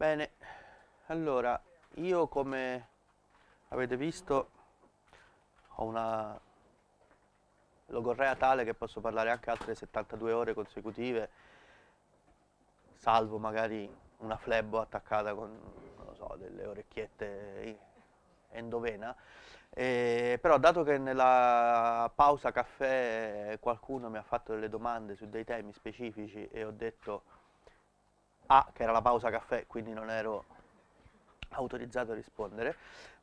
Bene, allora io come avete visto ho una logorrea tale che posso parlare anche altre 72 ore consecutive, salvo magari una flebbo attaccata con non lo so, delle orecchiette endovena. Eh, però dato che nella pausa caffè qualcuno mi ha fatto delle domande su dei temi specifici e ho detto a, che era la pausa caffè, quindi non ero autorizzato a rispondere,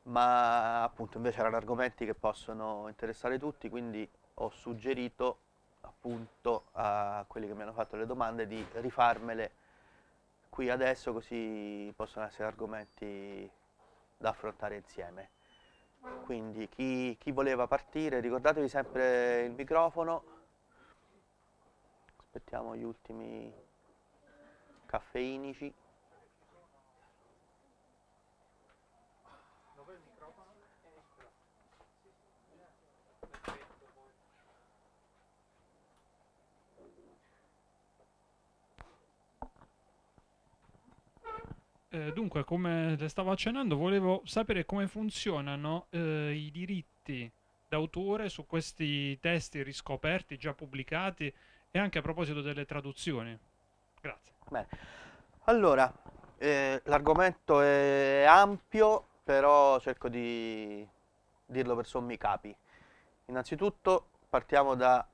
ma appunto invece erano argomenti che possono interessare tutti, quindi ho suggerito appunto a quelli che mi hanno fatto le domande di rifarmele qui adesso così possono essere argomenti da affrontare insieme. Quindi chi, chi voleva partire, ricordatevi sempre il microfono, aspettiamo gli ultimi caffeinici eh, dunque, come le stavo accennando, volevo sapere come funzionano eh, i diritti d'autore su questi testi riscoperti, già pubblicati e anche a proposito delle traduzioni. Grazie. Bene. Allora, eh, l'argomento è ampio, però cerco di dirlo per sommi capi. Innanzitutto partiamo da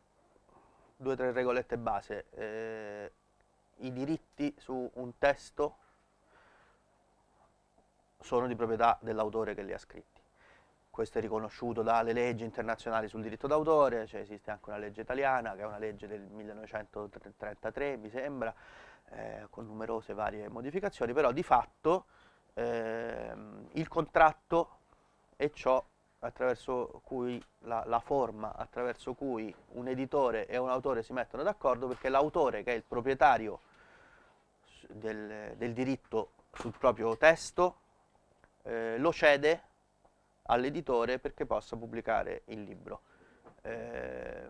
due o tre regolette base. Eh, I diritti su un testo sono di proprietà dell'autore che li ha scritti. Questo è riconosciuto dalle leggi internazionali sul diritto d'autore, cioè esiste anche una legge italiana che è una legge del 1933 mi sembra, eh, con numerose varie modificazioni, però di fatto ehm, il contratto è ciò attraverso cui la, la, forma attraverso cui un editore e un autore si mettono d'accordo perché l'autore che è il proprietario del, del diritto sul proprio testo eh, lo cede all'editore perché possa pubblicare il libro. Eh,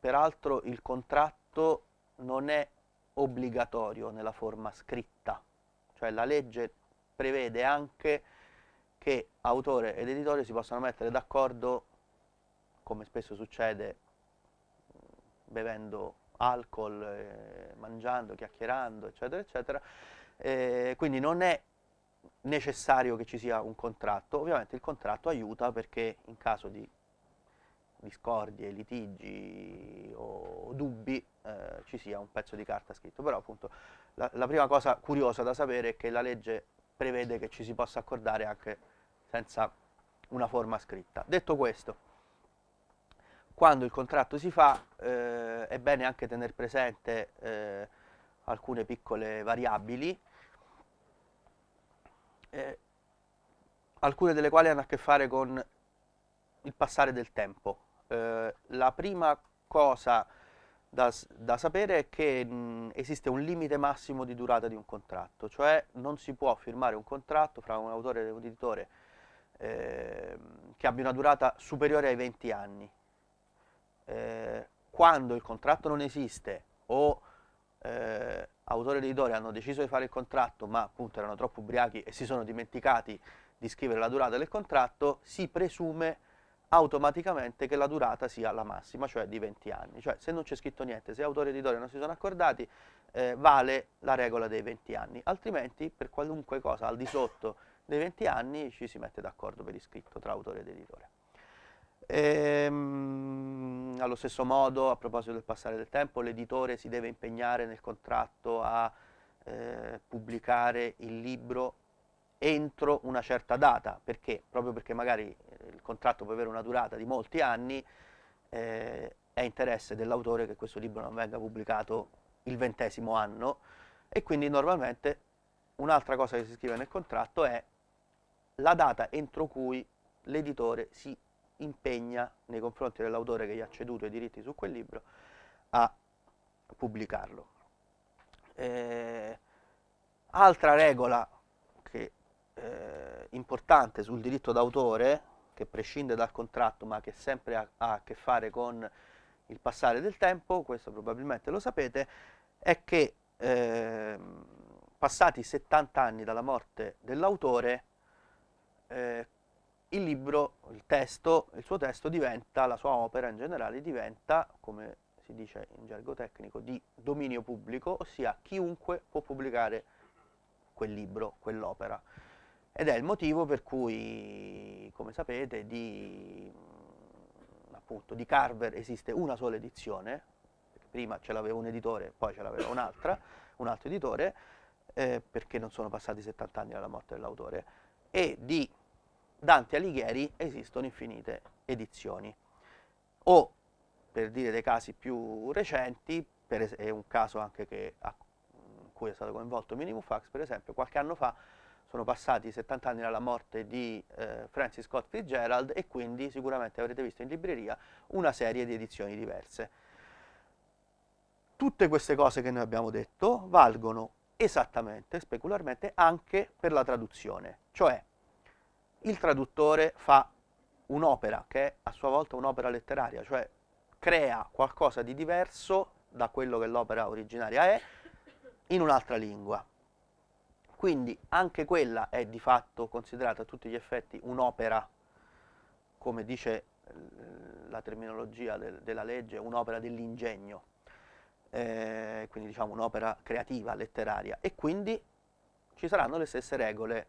peraltro il contratto tutto non è obbligatorio nella forma scritta, cioè la legge prevede anche che autore ed editore si possano mettere d'accordo, come spesso succede, bevendo alcol, eh, mangiando, chiacchierando, eccetera, eccetera. Eh, quindi non è necessario che ci sia un contratto, ovviamente il contratto aiuta perché in caso di discordie, litigi o dubbi eh, ci sia un pezzo di carta scritto. Però appunto la, la, prima cosa curiosa da sapere è che la legge prevede che ci si possa accordare anche senza una forma scritta. Detto questo, quando il contratto si fa eh, è bene anche tenere presente eh, alcune piccole variabili eh, alcune delle quali hanno a che fare con il passare del tempo. Eh, la prima cosa da, da sapere è che mh, esiste un limite massimo di durata di un contratto, cioè non si può firmare un contratto fra un autore e un editore ehm, che abbia una durata superiore ai 20 anni. Eh, quando il contratto non esiste o eh, autore ed editore hanno deciso di fare il contratto ma appunto erano troppo ubriachi e si sono dimenticati di scrivere la durata del contratto, si presume automaticamente che la durata sia la massima, cioè di 20 anni. Cioè se non c'è scritto niente, se autore ed editore non si sono accordati, eh, vale la regola dei 20 anni, altrimenti per qualunque cosa al di sotto dei 20 anni ci si mette d'accordo per iscritto tra autore ed editore. Ehm, allo stesso modo, a proposito del passare del tempo, l'editore si deve impegnare nel contratto a eh, pubblicare il libro entro una certa data, perché? Proprio perché magari eh, il contratto può avere una durata di molti anni, eh, è interesse dell'autore che questo libro non venga pubblicato il ventesimo anno e quindi normalmente un'altra cosa che si scrive nel contratto è la data entro cui l'editore si impegna nei confronti dell'autore che gli ha ceduto i diritti su quel libro a pubblicarlo. Eh, altra regola che eh, importante sul diritto d'autore, che prescinde dal contratto ma che sempre ha, ha a che fare con il passare del tempo, questo probabilmente lo sapete, è che eh, passati 70 anni dalla morte dell'autore, eh, il libro, il testo, il suo testo diventa, la sua opera in generale diventa, come si dice in gergo tecnico, di dominio pubblico, ossia chiunque può pubblicare quel libro, quell'opera ed è il motivo per cui, come sapete, di, appunto, di Carver esiste una sola edizione, prima ce l'aveva un editore, poi ce l'aveva un'altra, un altro editore, eh, perché non sono passati 70 anni dalla morte dell'autore, e di Dante Alighieri esistono infinite edizioni. O, per dire dei casi più recenti, per è un caso anche che, a cui è stato coinvolto Minimum Fax, per esempio, qualche anno fa sono passati 70 anni dalla morte di eh, Francis Scott Fitzgerald e quindi sicuramente avrete visto in libreria una serie di edizioni diverse. Tutte queste cose che noi abbiamo detto valgono esattamente, specularmente, anche per la traduzione, cioè il traduttore fa un'opera che è a sua volta un'opera letteraria, cioè crea qualcosa di diverso da quello che l'opera originaria è in un'altra lingua. Quindi anche quella è di fatto considerata a tutti gli effetti un'opera, come dice eh, la terminologia del, della legge, un'opera dell'ingegno, eh, quindi diciamo un'opera creativa, letteraria, e quindi ci saranno le stesse regole.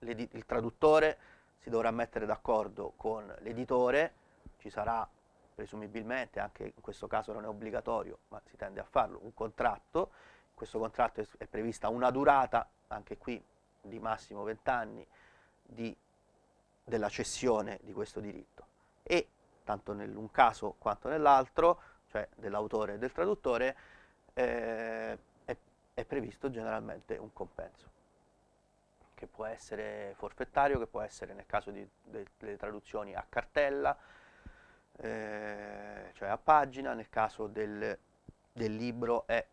il traduttore si dovrà mettere d'accordo con l'editore, ci sarà presumibilmente, anche in questo caso non è obbligatorio, ma si tende a farlo, un contratto, questo contratto è prevista una durata anche qui di massimo 20 anni, di, della cessione di questo diritto e tanto nell'un caso quanto nell'altro, cioè dell'autore e del traduttore, eh, è, è previsto generalmente un compenso che può essere forfettario, che può essere nel caso di, de, delle traduzioni a cartella, eh, cioè a pagina, nel caso del, del libro è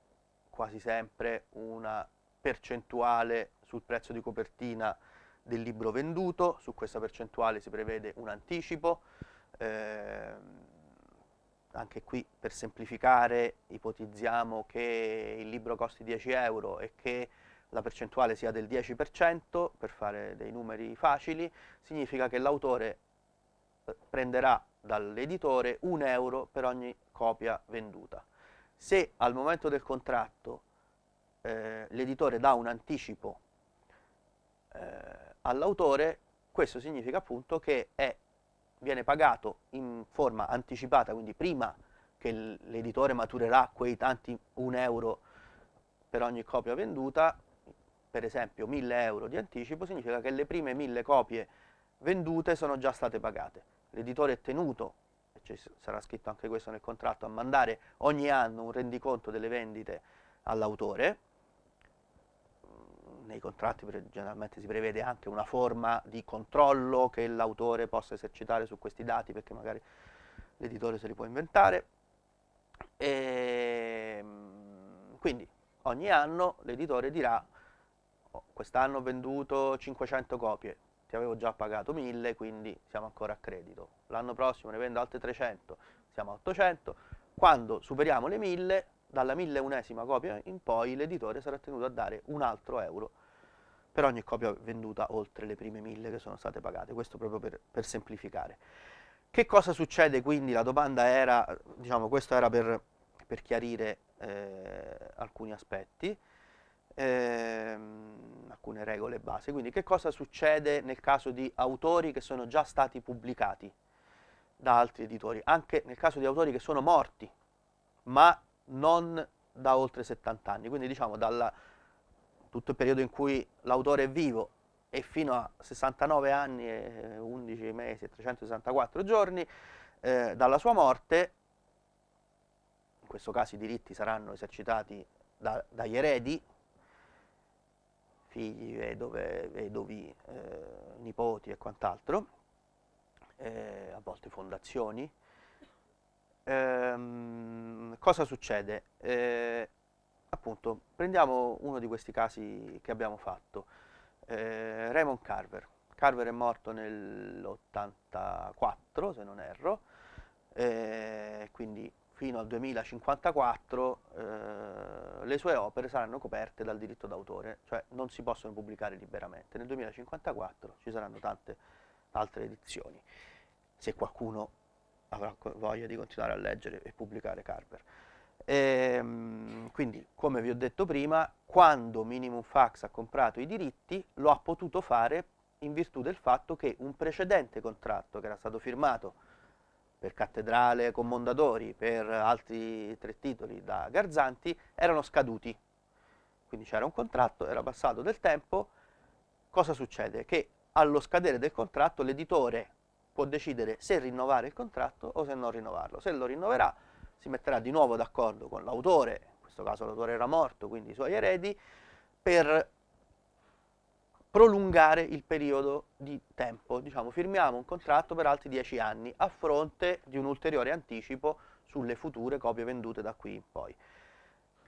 quasi sempre una percentuale sul prezzo di copertina del libro venduto, su questa percentuale si prevede un anticipo, eh, anche qui per semplificare ipotizziamo che il libro costi 10 euro e che la percentuale sia del 10%, per fare dei numeri facili, significa che l'autore eh, prenderà dall'editore 1 euro per ogni copia venduta. Se al momento del contratto eh, l'editore dà un anticipo eh, all'autore, questo significa appunto che è, viene pagato in forma anticipata, quindi prima che l'editore maturerà quei tanti 1 euro per ogni copia venduta, per esempio 1000 euro di anticipo, significa che le prime 1000 copie vendute sono già state pagate. L'editore è tenuto, e ci sarà scritto anche questo nel contratto, a mandare ogni anno un rendiconto delle vendite all'autore, nei contratti generalmente si prevede anche una forma di controllo che l'autore possa esercitare su questi dati perché magari l'editore se li può inventare. E ehm, quindi ogni anno l'editore dirà oh, quest'anno ho venduto 500 copie, ti avevo già pagato 1000 quindi siamo ancora a credito, l'anno prossimo ne vendo altre 300, siamo a 800, quando superiamo le 1000 dalla millenesima copia in poi l'editore sarà tenuto a dare un altro euro per ogni copia venduta oltre le prime mille che sono state pagate, questo proprio per, per semplificare. Che cosa succede quindi? La domanda era, diciamo, questo era per, per chiarire eh, alcuni aspetti, ehm, alcune regole base. Quindi che cosa succede nel caso di autori che sono già stati pubblicati da altri editori? Anche nel caso di autori che sono morti, ma non da oltre 70 anni, quindi diciamo dalla tutto il periodo in cui l'autore è vivo e fino a 69 anni e 11 mesi e 364 giorni eh, dalla sua morte, in questo caso i diritti saranno esercitati da, dagli eredi, figli, vedove, vedovi, eh, nipoti e quant'altro, eh, a volte fondazioni. Ehm, cosa succede? Eh, appunto, prendiamo uno di questi casi che abbiamo fatto, eh, Raymond Carver. Carver è morto nell'84, se non erro, eh, quindi fino al 2054 eh, le sue opere saranno coperte dal diritto d'autore, cioè non si possono pubblicare liberamente. Nel 2054 ci saranno tante altre edizioni, se qualcuno avrà voglia di continuare a leggere e pubblicare Carver. Ehm, quindi, come vi ho detto prima, quando Minimum Fax ha comprato i diritti, lo ha potuto fare in virtù del fatto che un precedente contratto che era stato firmato per Cattedrale con Mondadori, per altri tre titoli da Garzanti, erano scaduti. Quindi c'era un contratto, era passato del tempo. Cosa succede? Che allo scadere del contratto l'editore può decidere se rinnovare il contratto o se non rinnovarlo. Se lo rinnoverà si metterà di nuovo d'accordo con l'autore, in questo caso l'autore era morto, quindi i suoi eredi, per prolungare il periodo di tempo. Diciamo, firmiamo un contratto per altri dieci anni a fronte di un ulteriore anticipo sulle future copie vendute da qui in poi.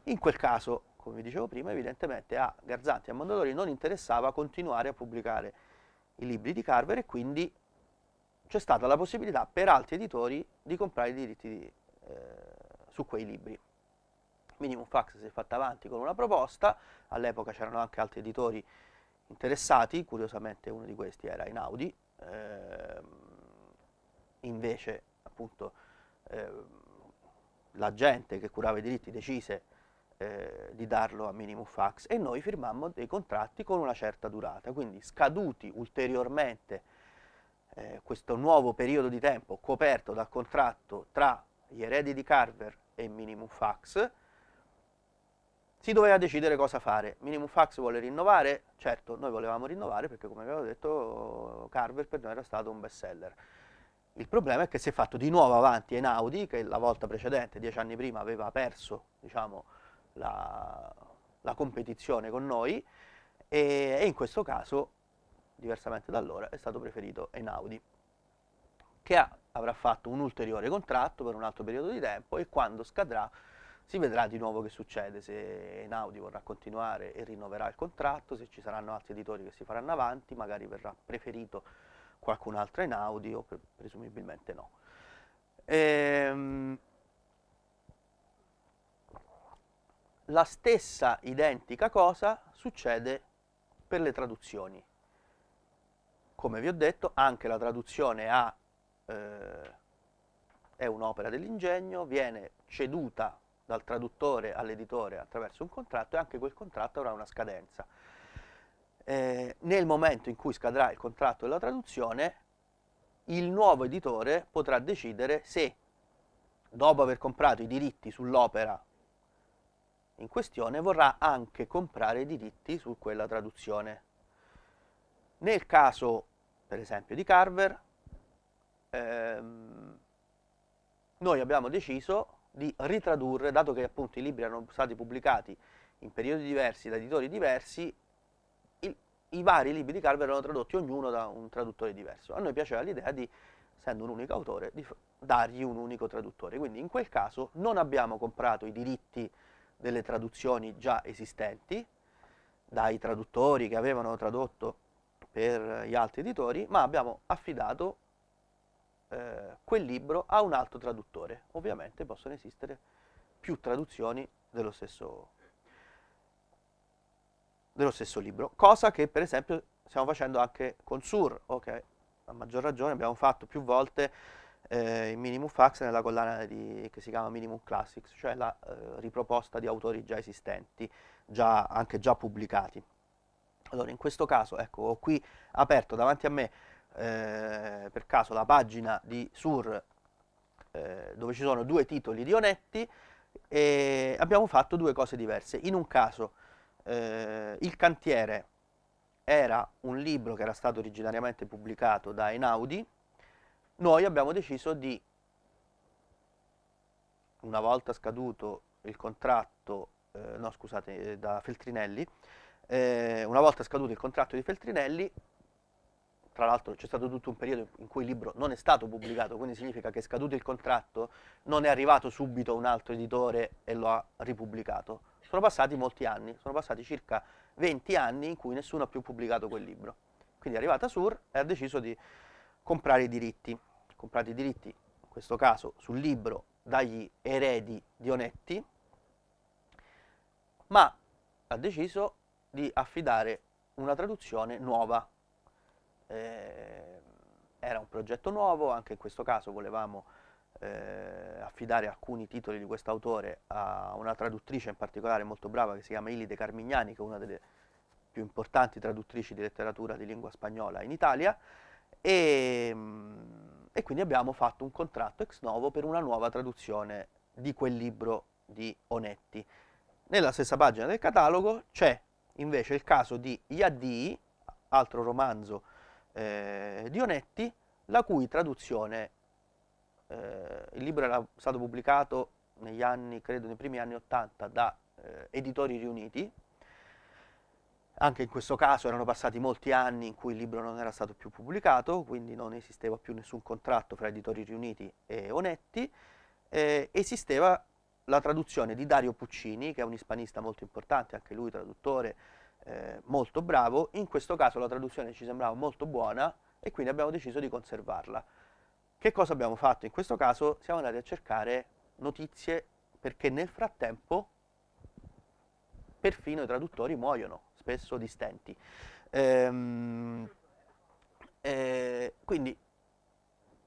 In quel caso, come vi dicevo prima, evidentemente a Garzanti e a Mondadori non interessava continuare a pubblicare i libri di Carver e quindi c'è stata la possibilità per altri editori di comprare i diritti di, eh, su quei libri. Minimum Fax si è fatta avanti con una proposta, all'epoca c'erano anche altri editori interessati, curiosamente uno di questi era Inaudi, ehm, invece appunto ehm, la gente che curava i diritti decise eh, di darlo a Minimum Fax e noi firmammo dei contratti con una certa durata, quindi scaduti ulteriormente eh, questo nuovo periodo di tempo coperto dal contratto tra gli eredi di Carver e minimum fax, si doveva decidere cosa fare. Minimum fax vuole rinnovare? Certo, noi volevamo rinnovare perché come abbiamo detto Carver per noi era stato un best seller. Il problema è che si è fatto di nuovo avanti Einaudi, che la volta precedente, dieci anni prima, aveva perso diciamo, la, la, competizione con noi e, e, in questo caso, diversamente da allora, è stato preferito Einaudi, che ha avrà fatto un ulteriore contratto per un altro periodo di tempo e quando scadrà si vedrà di nuovo che succede, se Einaudi vorrà continuare e rinnoverà il contratto, se ci saranno altri editori che si faranno avanti, magari verrà preferito qualcun altro Einaudi o pre presumibilmente no. Ehm, la stessa identica cosa succede per le traduzioni. Come vi ho detto, anche la traduzione ha eh, è un'opera dell'ingegno, viene ceduta dal traduttore all'editore attraverso un contratto e anche quel contratto avrà una scadenza. Eh, nel momento in cui scadrà il contratto della traduzione, il nuovo editore potrà decidere se, dopo aver comprato i diritti sull'opera in questione, vorrà anche comprare i diritti su quella traduzione. Nel caso, per esempio, di Carver, ehm, noi abbiamo deciso di ritradurre, dato che appunto i libri erano stati pubblicati in periodi diversi, da editori diversi, il, i vari libri di Carver erano tradotti ognuno da un traduttore diverso. A noi piaceva l'idea di, essendo un unico autore, di dargli un unico traduttore. Quindi in quel caso non abbiamo comprato i diritti delle traduzioni già esistenti, dai traduttori che avevano tradotto per gli altri editori, ma abbiamo affidato eh, quel libro a un altro traduttore. Ovviamente possono esistere più traduzioni dello stesso, dello stesso libro, cosa che per esempio stiamo facendo anche con Sur, ok? A maggior ragione abbiamo fatto più volte eh, il Minimum Fax nella collana di, che si chiama Minimum Classics, cioè la eh, riproposta di autori già esistenti, già, anche già pubblicati. Allora, in questo caso, ecco, ho qui aperto davanti a me eh, per caso la pagina di Sur eh, dove ci sono due titoli di Onetti e abbiamo fatto due cose diverse. In un caso eh, il cantiere era un libro che era stato originariamente pubblicato da Einaudi, noi abbiamo deciso di, una volta scaduto il contratto, eh, no scusate, eh, da Feltrinelli, eh, una volta scaduto il contratto di Feltrinelli, tra l'altro c'è stato tutto un periodo in cui il libro non è stato pubblicato, quindi significa che è scaduto il contratto non è arrivato subito un altro editore e lo ha ripubblicato. Sono passati molti anni, sono passati circa 20 anni in cui nessuno ha più pubblicato quel libro. Quindi è arrivata Sur e ha deciso di comprare i diritti. Comprate i diritti, in questo caso, sul libro dagli eredi di Onetti, ma ha deciso di affidare una traduzione nuova eh, era un progetto nuovo, anche in questo caso volevamo eh, affidare alcuni titoli di questo autore a una traduttrice in particolare molto brava che si chiama Ilide Carmignani, che è una delle più importanti traduttrici di letteratura di lingua spagnola in Italia e, ehm, e quindi abbiamo fatto un contratto ex novo per una nuova traduzione di quel libro di Onetti. Nella stessa pagina del catalogo c'è invece il caso di Yaddi, altro romanzo eh, Dionetti, la cui traduzione, eh, il libro era stato pubblicato negli anni, credo nei primi anni 80, da eh, Editori Riuniti, anche in questo caso erano passati molti anni in cui il libro non era stato più pubblicato, quindi non esisteva più nessun contratto fra Editori Riuniti e Onetti, eh, esisteva la traduzione di Dario Puccini, che è un ispanista molto importante, anche lui traduttore, eh, molto bravo, in questo caso la traduzione ci sembrava molto buona e quindi abbiamo deciso di conservarla. Che cosa abbiamo fatto? In questo caso siamo andati a cercare notizie perché nel frattempo perfino i traduttori muoiono, spesso di stenti. Ehm, eh, quindi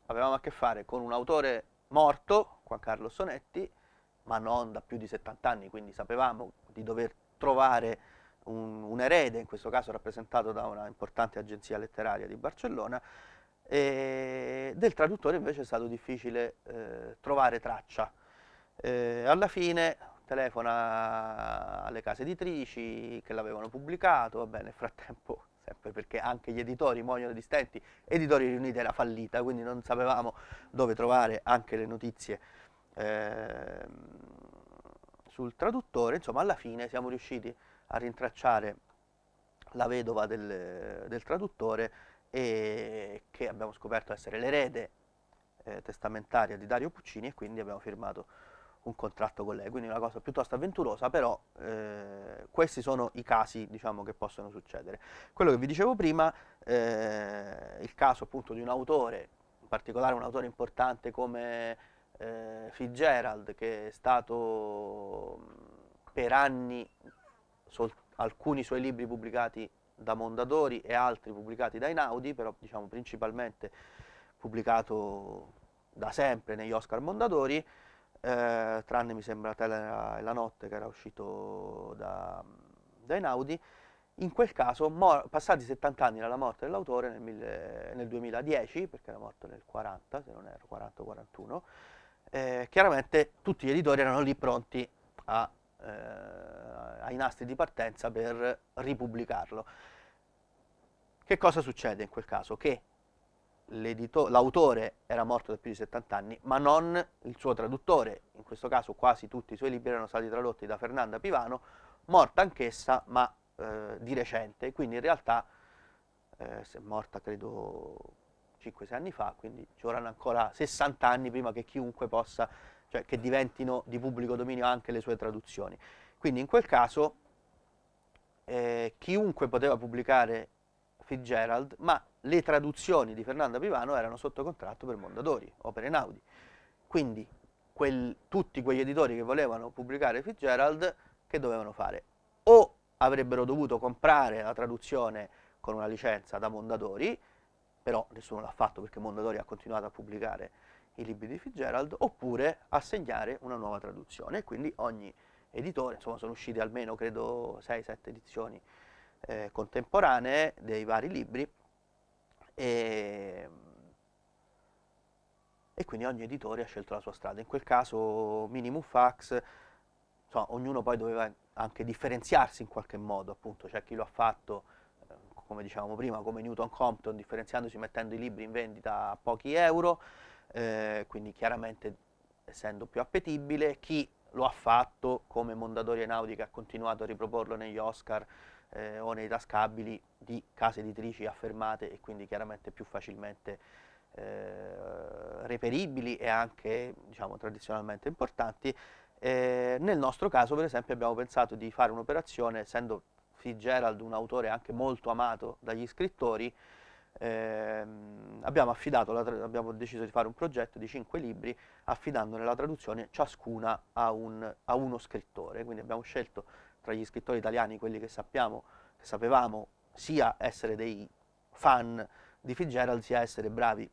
avevamo a che fare con un autore morto, Juan Carlo Sonetti, ma non da più di 70 anni, quindi sapevamo di dover trovare un, un erede, in questo caso rappresentato da una importante agenzia letteraria di Barcellona, e del traduttore invece è stato difficile eh, trovare traccia. Eh, alla fine telefona alle case editrici che l'avevano pubblicato, va nel frattempo, sempre perché anche gli editori muoiono di stenti, Editori Riuniti era fallita, quindi non sapevamo dove trovare anche le notizie eh, sul traduttore, insomma alla fine siamo riusciti a rintracciare la vedova del, del traduttore e che abbiamo scoperto essere l'erede eh, testamentaria di Dario Puccini e quindi abbiamo firmato un contratto con lei, quindi una cosa piuttosto avventurosa, però eh, questi sono i casi diciamo, che possono succedere. Quello che vi dicevo prima, eh, il caso appunto di un autore, in particolare un autore importante come eh, Fitzgerald, che è stato per anni alcuni suoi libri pubblicati da Mondadori e altri pubblicati da Inaudi, però diciamo principalmente pubblicato da sempre negli Oscar Mondadori, eh, tranne mi sembra Telera e la notte che era uscito da, da Inaudi, in quel caso, passati 70 anni dalla morte dell'autore nel, nel, 2010, perché era morto nel 40, se non ero 40-41, eh, chiaramente tutti gli editori erano lì pronti a eh, ai nastri di partenza per ripubblicarlo. Che cosa succede in quel caso? Che l'autore era morto da più di 70 anni, ma non il suo traduttore, in questo caso quasi tutti i suoi libri erano stati tradotti da Fernanda Pivano, morta anch'essa, ma eh, di recente, quindi in realtà eh, è morta credo 5-6 anni fa, quindi ci vorranno ancora 60 anni prima che chiunque possa cioè che diventino di pubblico dominio anche le sue traduzioni. Quindi in quel caso eh, chiunque poteva pubblicare Fitzgerald, ma le traduzioni di Fernando Pivano erano sotto contratto per Mondadori, Opere Naudi. Quindi quel, tutti quegli editori che volevano pubblicare Fitzgerald, che dovevano fare? O avrebbero dovuto comprare la traduzione con una licenza da Mondadori, però nessuno l'ha fatto perché Mondadori ha continuato a pubblicare i libri di Fitzgerald oppure assegnare una nuova traduzione. Quindi ogni editore, insomma sono uscite almeno credo 6-7 edizioni eh, contemporanee dei vari libri e, e, quindi ogni editore ha scelto la sua strada. In quel caso Minimum Fax, insomma, ognuno poi doveva anche differenziarsi in qualche modo, appunto, c'è cioè, chi lo ha fatto eh, come dicevamo prima, come Newton Compton, differenziandosi mettendo i libri in vendita a pochi euro, eh, quindi chiaramente essendo più appetibile, chi lo ha fatto come Mondadori e Naudi che ha continuato a riproporlo negli Oscar eh, o nei tascabili di case editrici affermate e quindi chiaramente più facilmente eh, reperibili e anche diciamo, tradizionalmente importanti. Eh, nel nostro caso per esempio abbiamo pensato di fare un'operazione, essendo Fitzgerald un autore anche molto amato dagli scrittori, eh, abbiamo, abbiamo, deciso di fare un progetto di cinque libri affidandone la traduzione ciascuna a, un, a uno scrittore, quindi abbiamo scelto tra gli scrittori italiani quelli che, sappiamo, che sapevamo sia essere dei fan di Fitzgerald sia essere bravi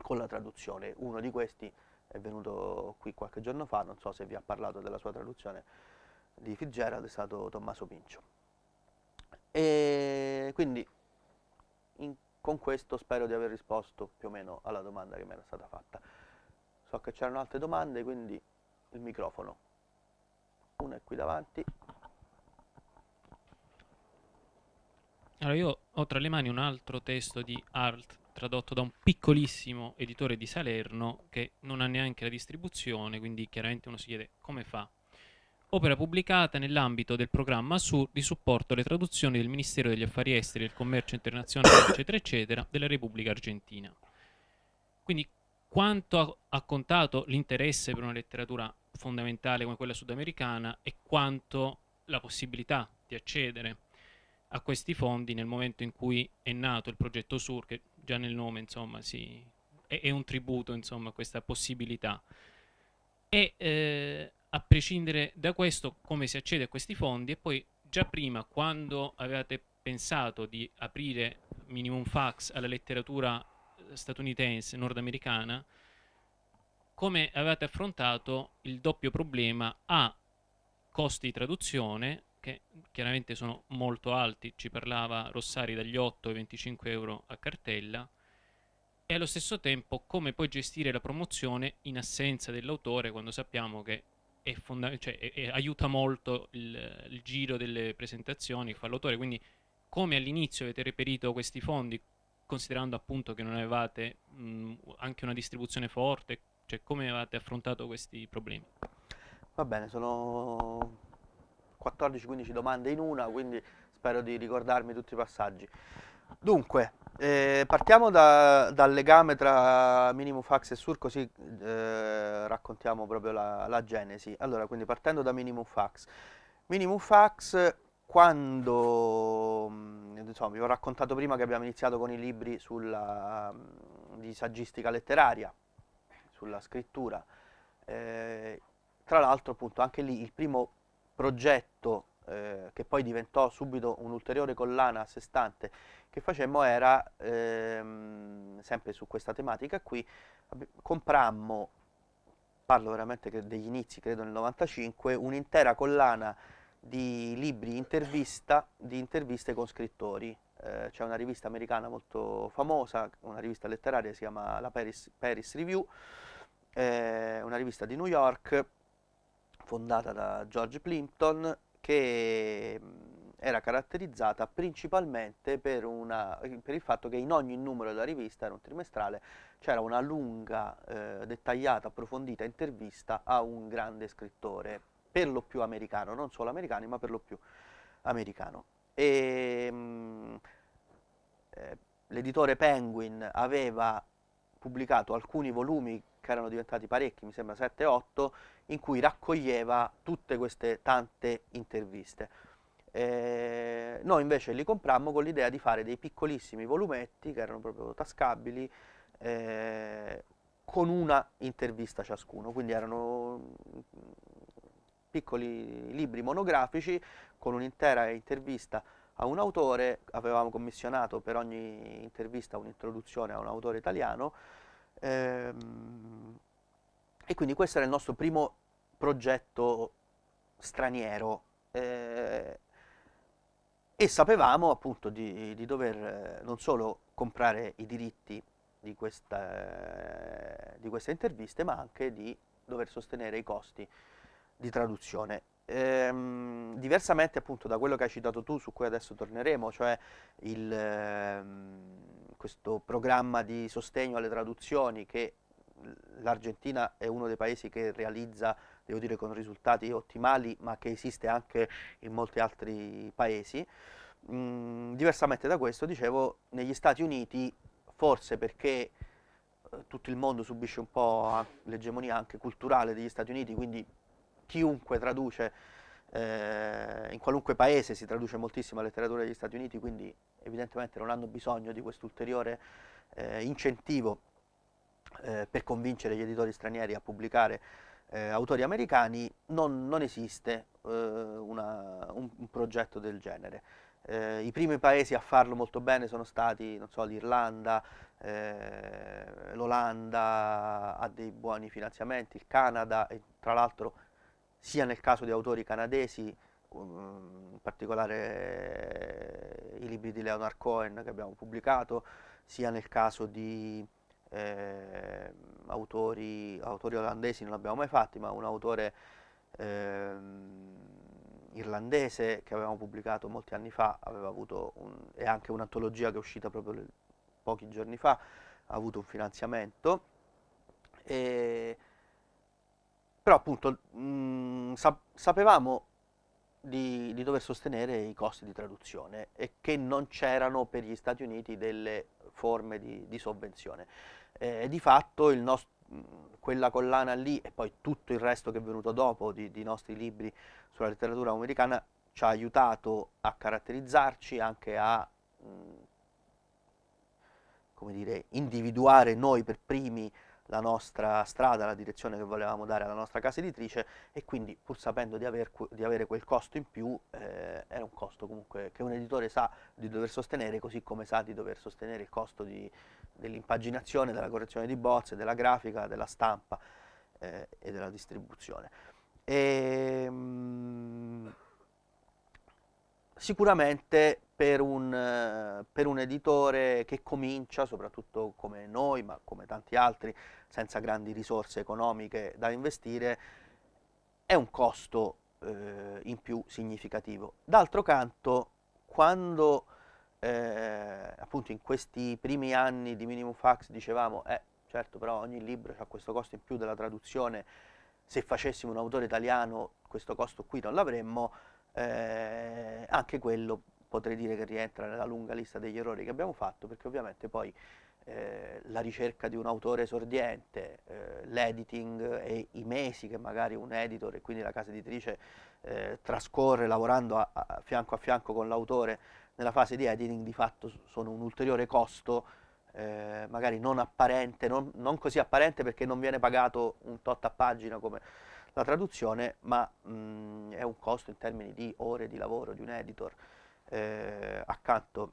con la traduzione. Uno di questi è venuto qui qualche giorno fa, non so se vi ha parlato della sua traduzione di Fitzgerald, è stato Tommaso Pincio. E quindi con questo spero di aver risposto più o meno alla domanda che mi era stata fatta. So che c'erano altre domande, quindi il microfono. Una è qui davanti. Allora io ho tra le mani un altro testo di Art tradotto da un piccolissimo editore di Salerno che non ha neanche la distribuzione, quindi chiaramente uno si chiede come fa opera pubblicata nell'ambito del programma SUR di supporto alle traduzioni del Ministero degli Affari Esteri, del Commercio Internazionale, eccetera, eccetera, della Repubblica Argentina. Quindi quanto ha contato l'interesse per una letteratura fondamentale come quella sudamericana e quanto la possibilità di accedere a questi fondi nel momento in cui è nato il progetto SUR, che già nel nome insomma, si, è, è, un tributo insomma, a questa possibilità. E eh, a prescindere da questo come si accede a questi fondi e poi già prima quando avevate pensato di aprire minimum fax alla letteratura eh, statunitense, nordamericana, come avevate affrontato il doppio problema a costi di traduzione, che chiaramente sono molto alti, ci parlava Rossari dagli 8 ai 25 euro a cartella, e allo stesso tempo come poi gestire la promozione in assenza dell'autore quando sappiamo che è fonda- cioè, è, è, aiuta molto il, il, giro delle presentazioni che fa l'autore. Quindi, come all'inizio avete reperito questi fondi, considerando appunto che non avevate mh, anche una distribuzione forte, cioè come avete affrontato questi problemi? Va bene, sono 14-15 domande in una, quindi spero di ricordarmi tutti i passaggi. Dunque, eh, partiamo da, dal legame tra Minimum Fax e Sur, così eh, raccontiamo proprio la, la, genesi. Allora, quindi partendo da Minimum Fax. Minimum Fax, quando, mm, insomma, vi ho raccontato prima che abbiamo iniziato con i libri sulla, mm, di saggistica letteraria, sulla scrittura, eh, tra l'altro appunto anche lì il primo progetto eh, che poi diventò subito un'ulteriore collana a sé stante che facemmo era, ehm, sempre su questa tematica qui, comprammo, parlo veramente degli inizi, credo nel 95, un'intera collana di libri intervista, di interviste con scrittori. Eh, c'è una rivista americana molto famosa, una rivista letteraria, si chiama la Paris, Paris Review, eh, una rivista di New York, fondata da George Plimpton, che era caratterizzata principalmente per, una, per, il fatto che in ogni numero della rivista, era un trimestrale, c'era una lunga, eh, dettagliata, approfondita intervista a un grande scrittore, per lo più americano, non solo americano, ma per lo più americano. Ehm, eh, l'editore Penguin aveva pubblicato alcuni volumi che erano diventati parecchi, mi sembra 7-8, in cui raccoglieva tutte queste tante interviste eh, noi invece li comprammo con l'idea di fare dei piccolissimi volumetti che erano proprio tascabili eh, con una intervista ciascuno, quindi erano piccoli libri monografici con un'intera intervista a un autore, avevamo commissionato per ogni intervista un'introduzione a un autore italiano ehm, e quindi questo era il nostro primo progetto straniero. Eh, e sapevamo appunto di, di dover eh, non solo comprare i diritti di, questa, eh, di, queste interviste, ma anche di dover sostenere i costi di traduzione. Ehm, diversamente appunto da quello che hai citato tu, su cui adesso torneremo, cioè il, ehm, questo programma di sostegno alle traduzioni che l'Argentina è uno dei paesi che realizza devo dire con risultati ottimali, ma che esiste anche in molti altri paesi. Mm, diversamente da questo, dicevo, negli Stati Uniti, forse perché eh, tutto il mondo subisce un po' l'egemonia anche culturale degli Stati Uniti, quindi chiunque traduce, eh, in qualunque paese si traduce moltissimo la letteratura degli Stati Uniti, quindi evidentemente non hanno bisogno di questo ulteriore eh, incentivo eh, per convincere gli editori stranieri a pubblicare eh, autori americani non, non esiste eh, una, un, un, progetto del genere. Eh, I primi paesi a farlo molto bene sono stati so, l'Irlanda, eh, l'Olanda ha dei buoni finanziamenti, il Canada e tra l'altro sia nel caso di autori canadesi in particolare eh, i libri di Leonard Cohen che abbiamo pubblicato, sia nel caso di eh, autori, autori, olandesi non l'abbiamo mai fatti, ma un autore eh, irlandese che avevamo pubblicato molti anni fa, aveva avuto un, e anche un'antologia che è uscita proprio pochi giorni fa, ha avuto un finanziamento. E, però appunto mh, mhmm, sapevamo di, di, dover sostenere i costi di traduzione e che non c'erano per gli Stati Uniti delle forme di, di sovvenzione. Eh, di fatto nostro, quella collana lì e poi tutto il resto che è venuto dopo di, di nostri libri sulla letteratura americana ci ha aiutato a caratterizzarci, anche a mh, come dire, individuare noi per primi la nostra strada, la direzione che volevamo dare alla nostra casa editrice e quindi pur sapendo di, aver, di avere quel costo in più eh, era un costo comunque che un editore sa di dover sostenere così come sa di dover sostenere il costo dell'impaginazione, della correzione di bozze, della grafica, della stampa eh, e della distribuzione. E, ehm, mh, Sicuramente per un, eh, per un, editore che comincia, soprattutto come noi, ma come tanti altri, senza grandi risorse economiche da investire, è un costo eh, in più significativo. D'altro canto, quando eh, appunto in questi primi anni di Minimum Fax dicevamo, eh, certo però ogni libro ha questo costo in più della traduzione, se facessimo un autore italiano questo costo qui non l'avremmo, eh, anche quello potrei dire che rientra nella lunga lista degli errori che abbiamo fatto, perché ovviamente poi eh, la ricerca di un autore esordiente, eh, l'editing e i mesi che magari un editor e quindi la casa editrice eh, trascorre lavorando a, a fianco a fianco con l'autore nella fase di editing di fatto sono un ulteriore costo eh, magari non apparente, non, non così apparente perché non viene pagato un tot a pagina come la traduzione, ma mh, mm, è un costo in termini di ore di lavoro di un editor eh, accanto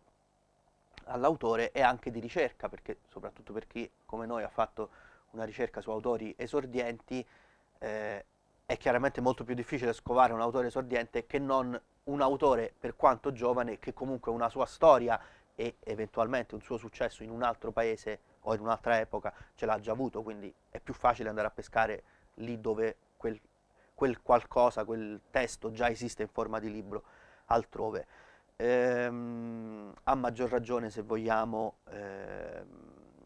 all'autore e anche di ricerca, perché soprattutto per chi come noi ha fatto una ricerca su autori esordienti, eh, è chiaramente molto più difficile scovare un autore esordiente che non un autore, per quanto giovane, che comunque una sua storia e eventualmente un suo successo in un altro paese o in un'altra epoca ce l'ha già avuto, quindi è più facile andare a pescare lì dove quel, quel qualcosa, quel testo già esiste in forma di libro altrove. Ehm, a maggior ragione se vogliamo ehm,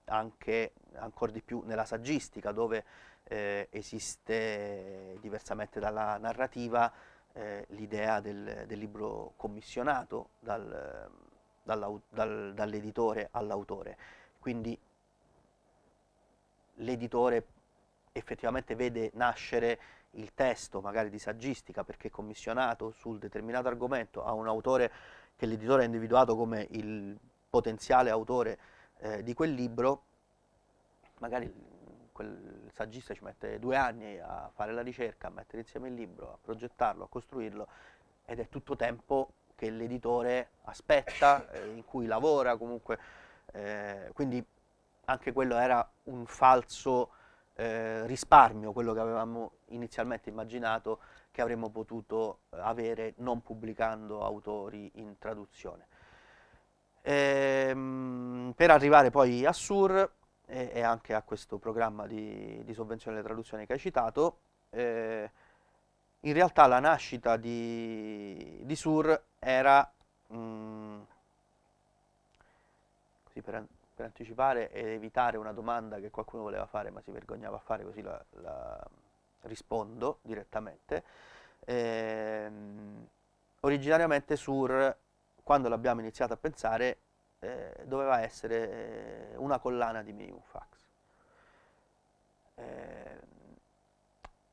anche ancora di più nella saggistica dove eh, esiste diversamente dalla narrativa eh, l'idea del, del, libro commissionato dal, dal, dal, dall'editore all'autore quindi l'editore effettivamente vede nascere il testo magari di saggistica perché commissionato sul determinato argomento a un autore che l'editore ha individuato come il potenziale autore eh, di quel libro, magari quel saggista ci mette due anni a fare la ricerca, a mettere insieme il libro, a progettarlo, a costruirlo ed è tutto tempo che l'editore aspetta, eh, in cui lavora comunque, eh, quindi anche quello era un falso eh, risparmio, quello che avevamo inizialmente immaginato che avremmo potuto eh, avere non pubblicando autori in traduzione. Ehm, per arrivare poi a SUR e, e anche a questo programma di, di, sovvenzione alle traduzioni che hai citato, eh, in realtà la nascita di, di SUR era... Mh, mm, così per per anticipare ed evitare una domanda che qualcuno voleva fare ma si vergognava a fare, così la, la rispondo direttamente. Eh, originariamente Sur, quando l'abbiamo iniziato a pensare, eh, doveva essere eh, una collana di minimum fax. Eh,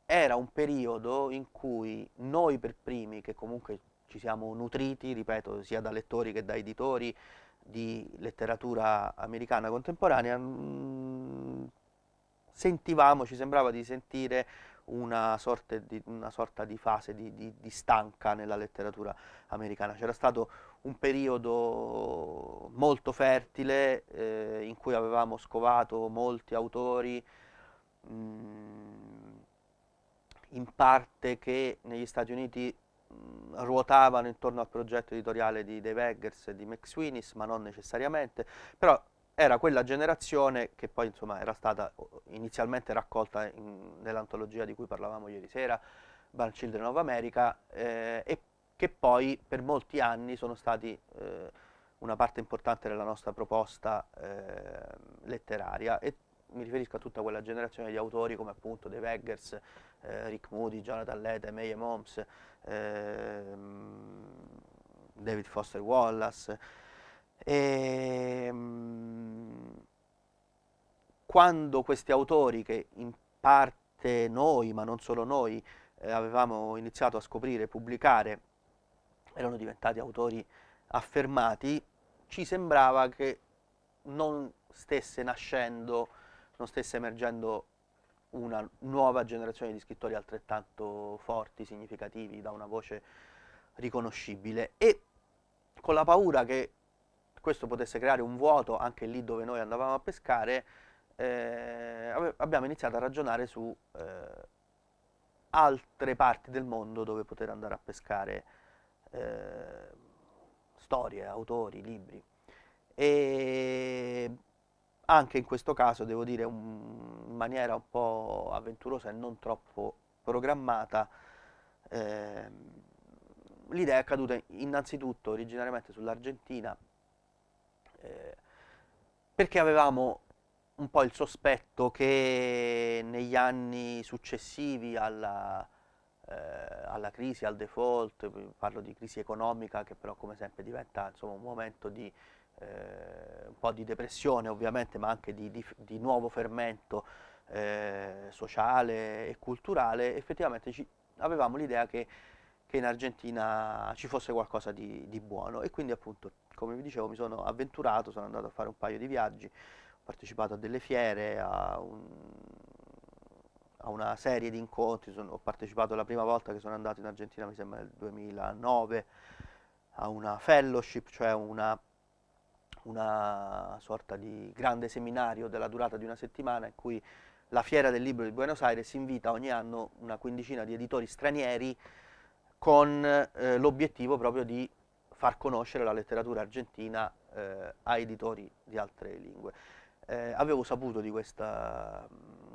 era un periodo in cui noi per primi, che comunque ci siamo nutriti, ripeto, sia da lettori che da editori, di letteratura americana contemporanea, mm, sentivamo, ci sembrava di sentire una, di, una sorta di fase di, di, di stanca nella letteratura americana. C'era stato un periodo molto fertile eh, in cui avevamo scovato molti autori, mh, mm, in parte che negli Stati Uniti ruotavano intorno al progetto editoriale di Dave Eggers e di Max Winnis, ma non necessariamente, però era quella generazione che poi insomma, era stata inizialmente raccolta nell'antologia di cui parlavamo ieri sera, Barn Children of America, eh, e che poi per molti anni sono stati eh, una parte importante della nostra proposta eh, letteraria e mi riferisco a tutta quella generazione di autori come appunto De Veggers, eh, Rick Moody, Jonathan Lete, May Moms, eh, David Foster Wallace. E, ehm, quando questi autori che in parte noi, ma non solo noi, eh, avevamo iniziato a scoprire e pubblicare, erano diventati autori affermati, ci sembrava che non stesse nascendo non stesse emergendo una nuova generazione di scrittori altrettanto forti, significativi, da una voce riconoscibile e con la paura che questo potesse creare un vuoto anche lì dove noi andavamo a pescare, eh, abbiamo iniziato a ragionare su eh, altre parti del mondo dove poter andare a pescare eh, storie, autori, libri. E anche in questo caso, devo dire, un, in maniera un po' avventurosa e non troppo programmata, eh, l'idea è caduta innanzitutto originariamente sull'Argentina, eh, perché avevamo un po' il sospetto che negli anni successivi alla, eh, alla, crisi, al default, parlo di crisi economica che però come sempre diventa insomma, un momento di eh, un po' di depressione ovviamente, ma anche di, di, di nuovo fermento eh, sociale e culturale, effettivamente ci, avevamo l'idea che, che, in Argentina ci fosse qualcosa di, di, buono e quindi appunto, come vi dicevo, mi sono avventurato, sono andato a fare un paio di viaggi, ho partecipato a delle fiere, a, un, a una serie di incontri, sono, ho partecipato la prima volta che sono andato in Argentina, mi sembra nel 2009, a una fellowship, cioè una una sorta di grande seminario della durata di una settimana in cui la Fiera del Libro di Buenos Aires invita ogni anno una quindicina di editori stranieri con eh, l'obiettivo proprio di far conoscere la letteratura argentina eh, a editori di altre lingue. Eh, avevo saputo di questa mh,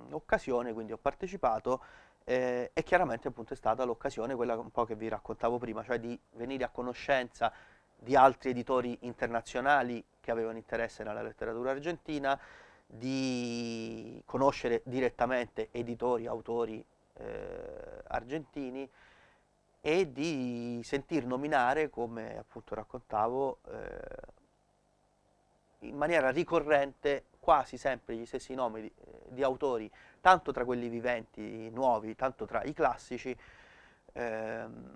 mm, occasione, quindi ho partecipato eh, e chiaramente appunto è stata l'occasione, quella un po' che vi raccontavo prima, cioè di venire a conoscenza di altri editori internazionali che avevano interesse nella letteratura argentina, di conoscere direttamente editori, autori eh, argentini e di sentir nominare, come appunto raccontavo, eh, in maniera ricorrente quasi sempre gli stessi nomi di, eh, di, autori, tanto tra quelli viventi, nuovi, tanto tra i classici, ehm,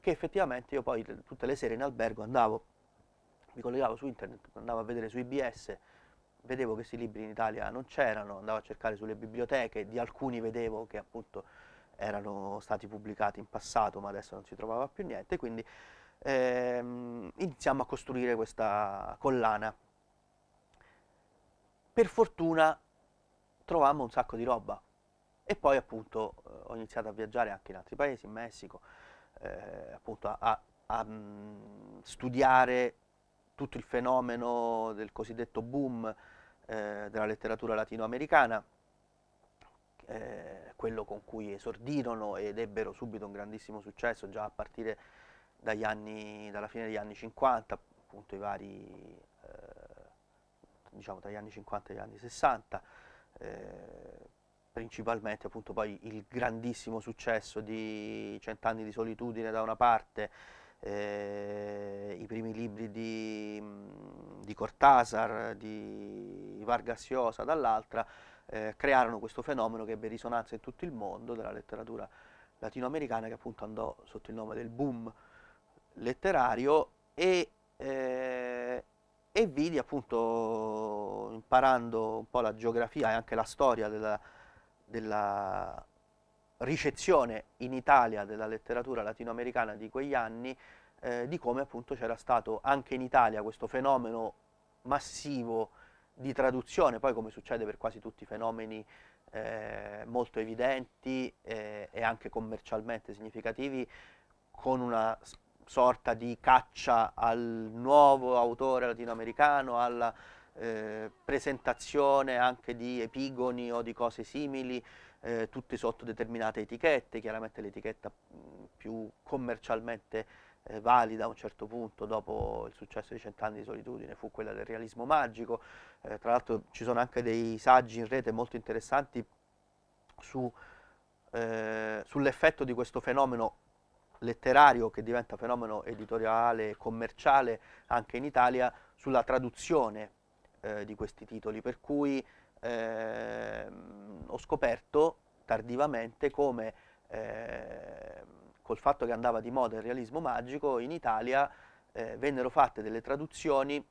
che effettivamente io poi tutte le sere in albergo andavo, mi collegavo su internet, andavo a vedere su IBS, vedevo che questi libri in Italia non c'erano, andavo a cercare sulle biblioteche, di alcuni vedevo che appunto erano stati pubblicati in passato ma adesso non si trovava più niente, quindi ehm, iniziamo a costruire questa collana. Per fortuna trovammo un sacco di roba, e poi appunto eh, ho iniziato a viaggiare anche in altri paesi, in Messico, eh, appunto a, a, a mm, studiare tutto il fenomeno del cosiddetto boom eh, della letteratura latinoamericana, eh, quello con cui esordirono ed ebbero subito un grandissimo successo già a partire dagli anni, dalla fine degli anni 50, appunto i vari, eh, diciamo dagli anni 50 e gli anni 60, eh, principalmente appunto poi il grandissimo successo di Cent'anni di solitudine da una parte, eh, i primi libri di, di Cortasar, di Vargas Llosa dall'altra, eh, crearono questo fenomeno che ebbe risonanza in tutto il mondo della letteratura latinoamericana che appunto andò sotto il nome del boom letterario e, eh, e vidi appunto imparando un po' la geografia e anche la storia della, della ricezione in Italia della letteratura latinoamericana di quegli anni, eh, di come appunto c'era stato anche in Italia questo fenomeno massivo di traduzione, poi come succede per quasi tutti i fenomeni eh, molto evidenti eh, e anche commercialmente significativi, con una sorta di caccia al nuovo autore latinoamericano, alla eh, presentazione anche di epigoni o di cose simili, eh, tutte sotto determinate etichette, chiaramente l'etichetta mm, più commercialmente eh, valida a un certo punto dopo il successo di Cent'anni di solitudine fu quella del realismo magico, eh, tra l'altro ci sono anche dei saggi in rete molto interessanti su, eh, sull'effetto di questo fenomeno letterario che diventa fenomeno editoriale e commerciale anche in Italia sulla traduzione eh, di questi titoli, per cui eh, ho scoperto tardivamente come eh, col fatto che andava di moda il realismo magico in Italia eh, vennero fatte delle traduzioni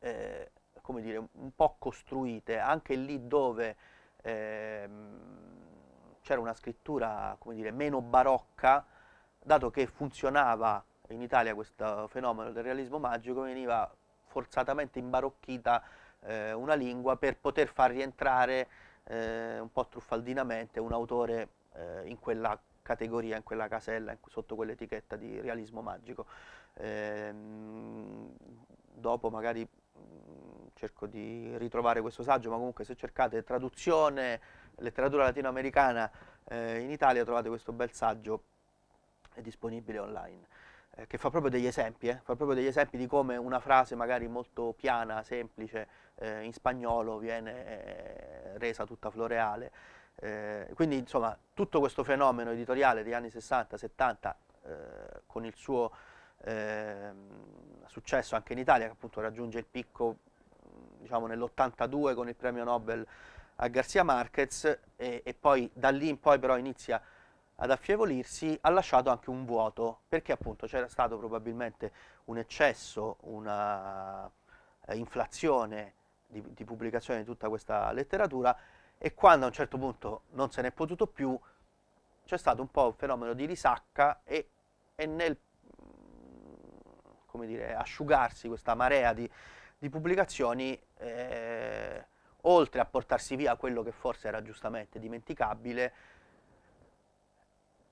eh, come dire, un po' costruite, anche lì dove ehm, c'era una scrittura come dire, meno barocca, dato che funzionava in Italia questo fenomeno del realismo magico veniva forzatamente imbarocchita eh, una lingua per poter far rientrare eh, un po' truffaldinamente un autore eh, in quella categoria, in quella casella, in, sotto quell'etichetta di realismo magico. Ehm, dopo magari mm, cerco di ritrovare questo saggio, ma comunque se cercate traduzione, letteratura latinoamericana eh, in Italia trovate questo bel saggio, è disponibile online. Eh, che fa proprio degli esempi, eh? fa proprio degli esempi di come una frase magari molto piana, semplice, eh, in spagnolo viene eh, resa tutta floreale. Eh, quindi insomma tutto questo fenomeno editoriale degli anni 60-70 eh, con il suo ehm, successo anche in Italia, che appunto raggiunge il picco diciamo, nell'82 con il premio Nobel a Garcia Marquez e, e poi da lì in poi però inizia ad affievolirsi ha lasciato anche un vuoto perché appunto c'era stato probabilmente un eccesso, una eh, inflazione di, di, pubblicazione di tutta questa letteratura e quando a un certo punto non se n'è potuto più c'è stato un po' un fenomeno di risacca e, e nel dire, asciugarsi questa marea di, di pubblicazioni eh, oltre a portarsi via quello che forse era giustamente dimenticabile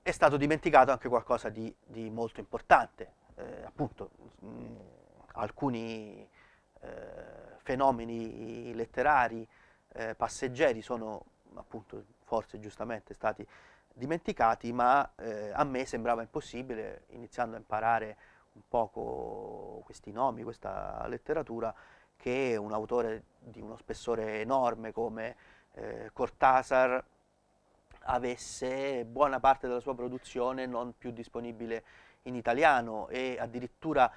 è stato dimenticato anche qualcosa di, di molto importante, eh, appunto mh, mm, alcuni eh, fenomeni letterari eh, passeggeri sono appunto forse giustamente stati dimenticati, ma eh, a me sembrava impossibile, iniziando a imparare un poco questi nomi, questa letteratura, che un autore di uno spessore enorme come eh, Cortázar avesse buona parte della sua produzione non più disponibile in italiano e addirittura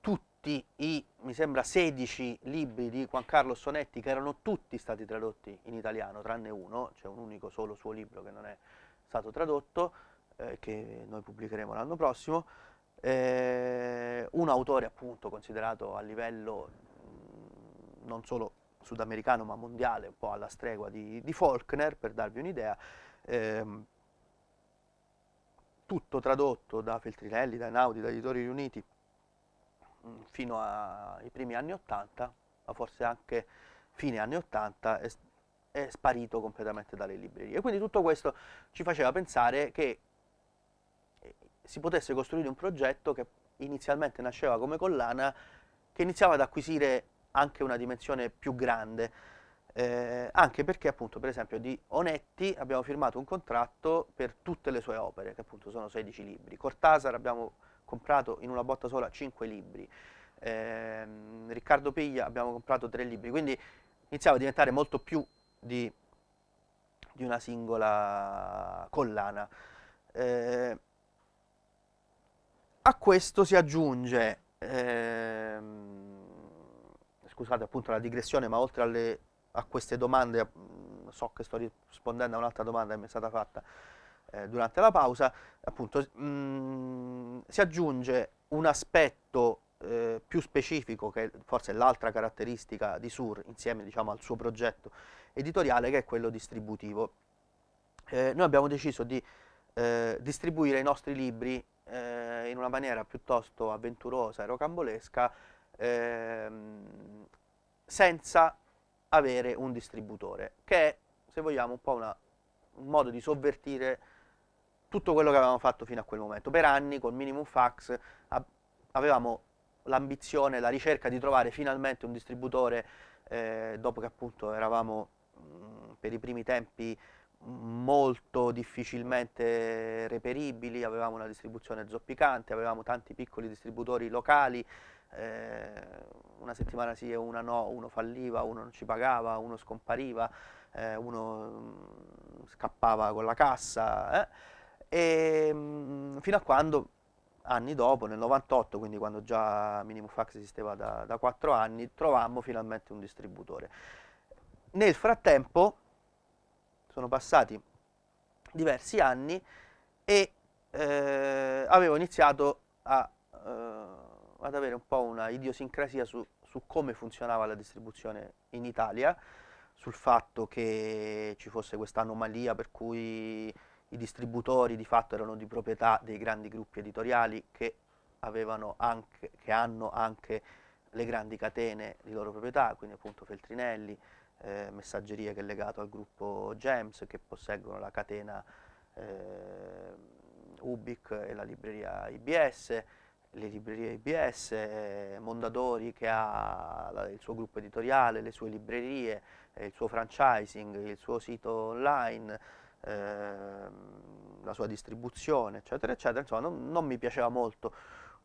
tutti i, mi sembra, 16 libri di Juan Carlos Sonetti che erano tutti stati tradotti in italiano, tranne uno, c'è cioè un unico solo suo libro che non è stato tradotto, eh, che noi pubblicheremo l'anno prossimo, eh, un autore appunto considerato a livello mh, mm, non solo sudamericano ma mondiale, un po' alla stregua di, di Faulkner, per darvi un'idea, Ehm, tutto tradotto da Feltrinelli, da Naudi, da Editori Riuniti mm, fino ai primi anni 80, ma forse anche fine anni 80, è, è sparito completamente dalle librerie. quindi tutto questo ci faceva pensare che eh, si potesse costruire un progetto che inizialmente nasceva come collana, che iniziava ad acquisire anche una dimensione più grande eh, anche perché appunto per esempio di Onetti abbiamo firmato un contratto per tutte le sue opere, che appunto sono 16 libri, Cortasar abbiamo comprato in una botta sola 5 libri, eh, Riccardo Piglia abbiamo comprato 3 libri, quindi iniziava a diventare molto più di, di una singola collana. Eh, a questo si aggiunge, ehm, scusate appunto la digressione, ma oltre alle a queste domande, mm, so che sto rispondendo a un'altra domanda che mi è stata fatta eh, durante la pausa, appunto mh, mm, si aggiunge un aspetto eh, più specifico, che forse è l'altra caratteristica di Sur, insieme diciamo, al suo progetto editoriale, che è quello distributivo. Eh, noi abbiamo deciso di eh, distribuire i nostri libri eh, in una maniera piuttosto avventurosa e rocambolesca ehm, senza avere un distributore, che è, se vogliamo, un po' una, un modo di sovvertire tutto quello che avevamo fatto fino a quel momento. Per anni con Minimum Fax avevamo l'ambizione, la ricerca di trovare finalmente un distributore, eh, dopo che appunto eravamo mm, per i primi tempi molto difficilmente reperibili, avevamo una distribuzione zoppicante, avevamo tanti piccoli distributori locali eh, una settimana sì e una no, uno falliva, uno non ci pagava, uno scompariva, eh, uno mm, scappava con la cassa, e, mh, ehm, fino a quando anni dopo, nel 98, quindi quando già Minimum Fax esisteva da, da 4 anni, trovammo finalmente un distributore. Nel frattempo sono passati diversi anni e eh, avevo iniziato a eh, ad avere un po' una idiosincrasia su, su come funzionava la distribuzione in Italia, sul fatto che ci fosse questa anomalia per cui i distributori di fatto erano di proprietà dei grandi gruppi editoriali che, anche, che hanno anche le grandi catene di loro proprietà, quindi appunto Feltrinelli, eh, Messaggeria che è legato al gruppo Gems, che posseggono la catena eh, Ubic e la libreria IBS, le librerie IBS, eh, Mondadori che ha il suo gruppo editoriale, le sue librerie, eh, il suo franchising, il suo sito online, ehm, la sua distribuzione, eccetera, eccetera. Insomma, non, non mi piaceva molto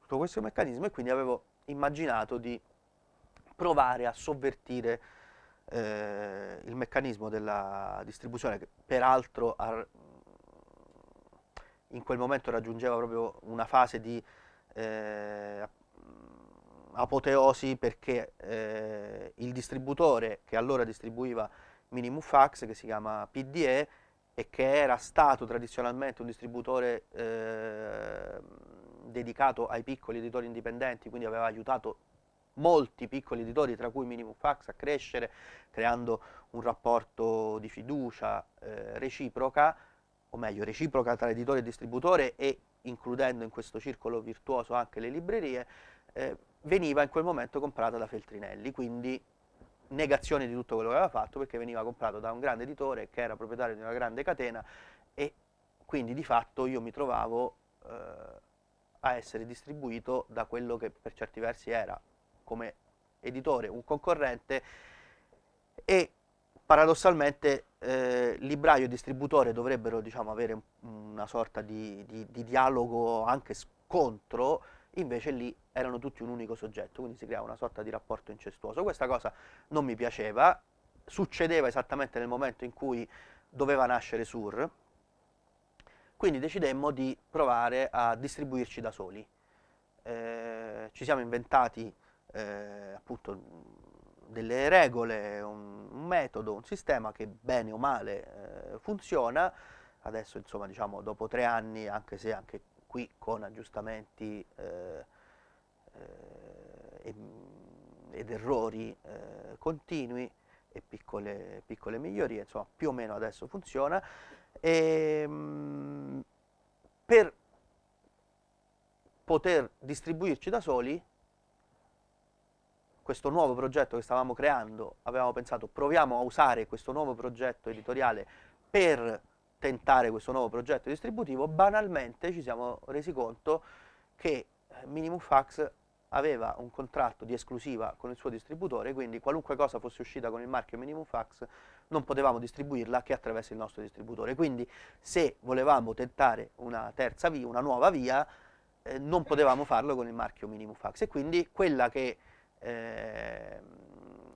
tutto questo meccanismo e quindi avevo immaginato di provare a sovvertire eh, il meccanismo della distribuzione che peraltro in quel momento raggiungeva proprio una fase di eh, apoteosi perché eh, il distributore che allora distribuiva Minimum Fax, che si chiama PDE, e che era stato tradizionalmente un distributore eh, dedicato ai piccoli editori indipendenti, quindi aveva aiutato molti piccoli editori, tra cui Minimum Fax, a crescere, creando un rapporto di fiducia eh, reciproca, o meglio reciproca tra editore e distributore e includendo in questo circolo virtuoso anche le librerie, eh, veniva in quel momento comprata da Feltrinelli, quindi negazione di tutto quello che aveva fatto perché veniva comprato da un grande editore che era proprietario di una grande catena e quindi di fatto io mi trovavo eh, a essere distribuito da quello che per certi versi era come editore un concorrente e paradossalmente eh, libraio e distributore dovrebbero diciamo, avere una sorta di, di, di dialogo, anche scontro, invece lì erano tutti un unico soggetto, quindi si creava una sorta di rapporto incestuoso. Questa cosa non mi piaceva, succedeva esattamente nel momento in cui doveva nascere Sur, quindi decidemmo di provare a distribuirci da soli. Eh, ci siamo inventati eh, appunto delle regole, un, un, metodo, un sistema che bene o male eh, funziona, adesso insomma diciamo dopo tre anni, anche se anche qui con aggiustamenti eh, eh, ed errori eh, continui e piccole, piccole, migliorie, insomma più o meno adesso funziona. E, ehm, mh, per poter distribuirci da soli questo nuovo progetto che stavamo creando, avevamo pensato proviamo a usare questo nuovo progetto editoriale per tentare questo nuovo progetto distributivo, banalmente ci siamo resi conto che eh, Minimum Fax aveva un contratto di esclusiva con il suo distributore, quindi qualunque cosa fosse uscita con il marchio Minimum Fax non potevamo distribuirla che attraverso il nostro distributore. Quindi se volevamo tentare una terza via, una nuova via, eh, non potevamo farlo con il marchio Minimum Fax e quindi quella che eh,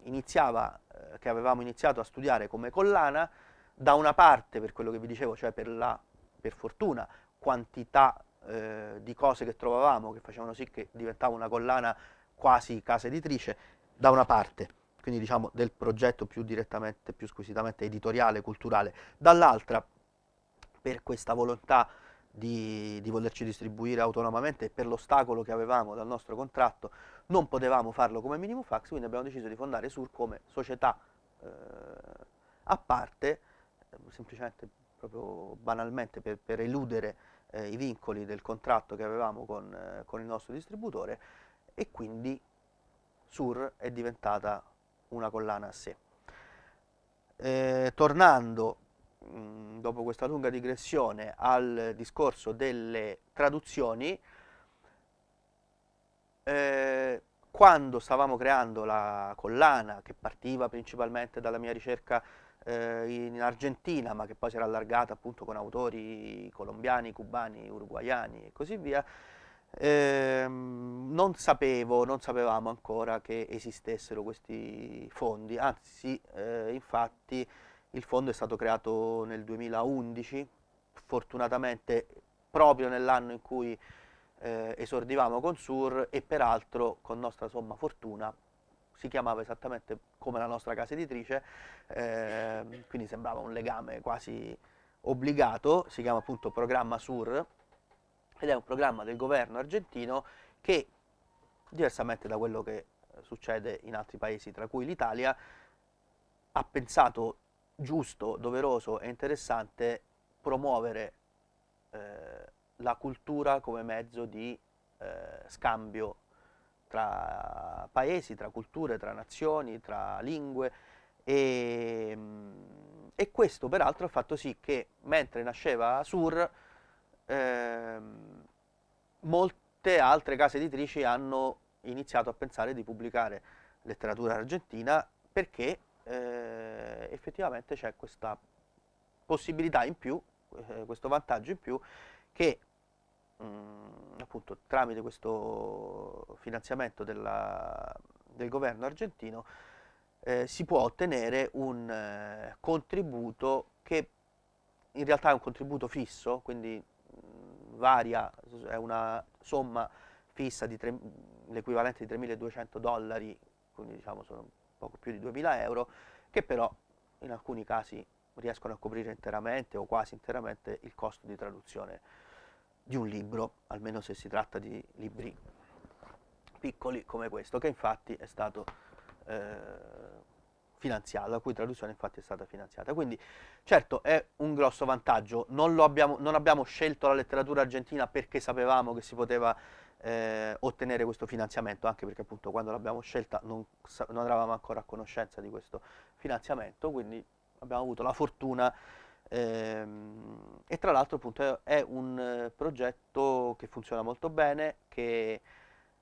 iniziava, eh, che avevamo iniziato a studiare come collana, da una parte per quello che vi dicevo, cioè per, la, per fortuna, quantità eh, di cose che trovavamo che facevano sì che diventava una collana quasi casa editrice, da una parte, quindi diciamo del progetto più direttamente, più squisitamente editoriale, culturale, dall'altra per questa volontà di, di volerci distribuire autonomamente e per l'ostacolo che avevamo dal nostro contratto, non potevamo farlo come minimum fax, quindi abbiamo deciso di fondare SUR come società eh, a parte, eh, semplicemente proprio banalmente per, per eludere eh, i vincoli del contratto che avevamo con, eh, con il nostro distributore e quindi SUR è diventata una collana a sé. Eh, tornando mm, dopo questa lunga digressione al discorso delle traduzioni, eh, quando stavamo creando la collana che partiva principalmente dalla mia ricerca eh, in Argentina ma che poi si era allargata appunto con autori colombiani, cubani, uruguayani e così via, eh, non sapevo, non sapevamo ancora che esistessero questi fondi, anzi eh, infatti il fondo è stato creato nel 2011, fortunatamente proprio nell'anno in cui eh, esordivamo con Sur e peraltro con nostra somma fortuna si chiamava esattamente come la nostra casa editrice, eh, quindi sembrava un legame quasi obbligato, si chiama appunto Programma Sur ed è un programma del governo argentino che diversamente da quello che succede in altri paesi, tra cui l'Italia, ha pensato giusto, doveroso e interessante promuovere eh, la cultura come mezzo di eh, scambio tra paesi, tra culture, tra nazioni, tra lingue e, ehm, e questo peraltro ha fatto sì che mentre nasceva Sur eh, molte altre case editrici hanno iniziato a pensare di pubblicare letteratura argentina perché eh, effettivamente c'è questa possibilità in più, eh, questo vantaggio in più che mh, mm, appunto tramite questo finanziamento della, del governo argentino eh, si può ottenere un eh, contributo che in realtà è un contributo fisso, quindi mh, mm, varia, è una somma fissa di l'equivalente di 3.200 dollari, quindi diciamo sono poco più di 2.000 euro, che però in alcuni casi riescono a coprire interamente o quasi interamente il costo di traduzione di un libro, almeno se si tratta di libri piccoli come questo, che infatti è stato eh, finanziato, la cui traduzione infatti è stata finanziata. Quindi certo è un grosso vantaggio, non, abbiamo, non abbiamo, scelto la letteratura argentina perché sapevamo che si poteva eh, ottenere questo finanziamento, anche perché appunto quando l'abbiamo scelta non, non eravamo ancora a conoscenza di questo finanziamento, quindi abbiamo avuto la fortuna Ehm, e tra l'altro appunto è, un eh, progetto che funziona molto bene, che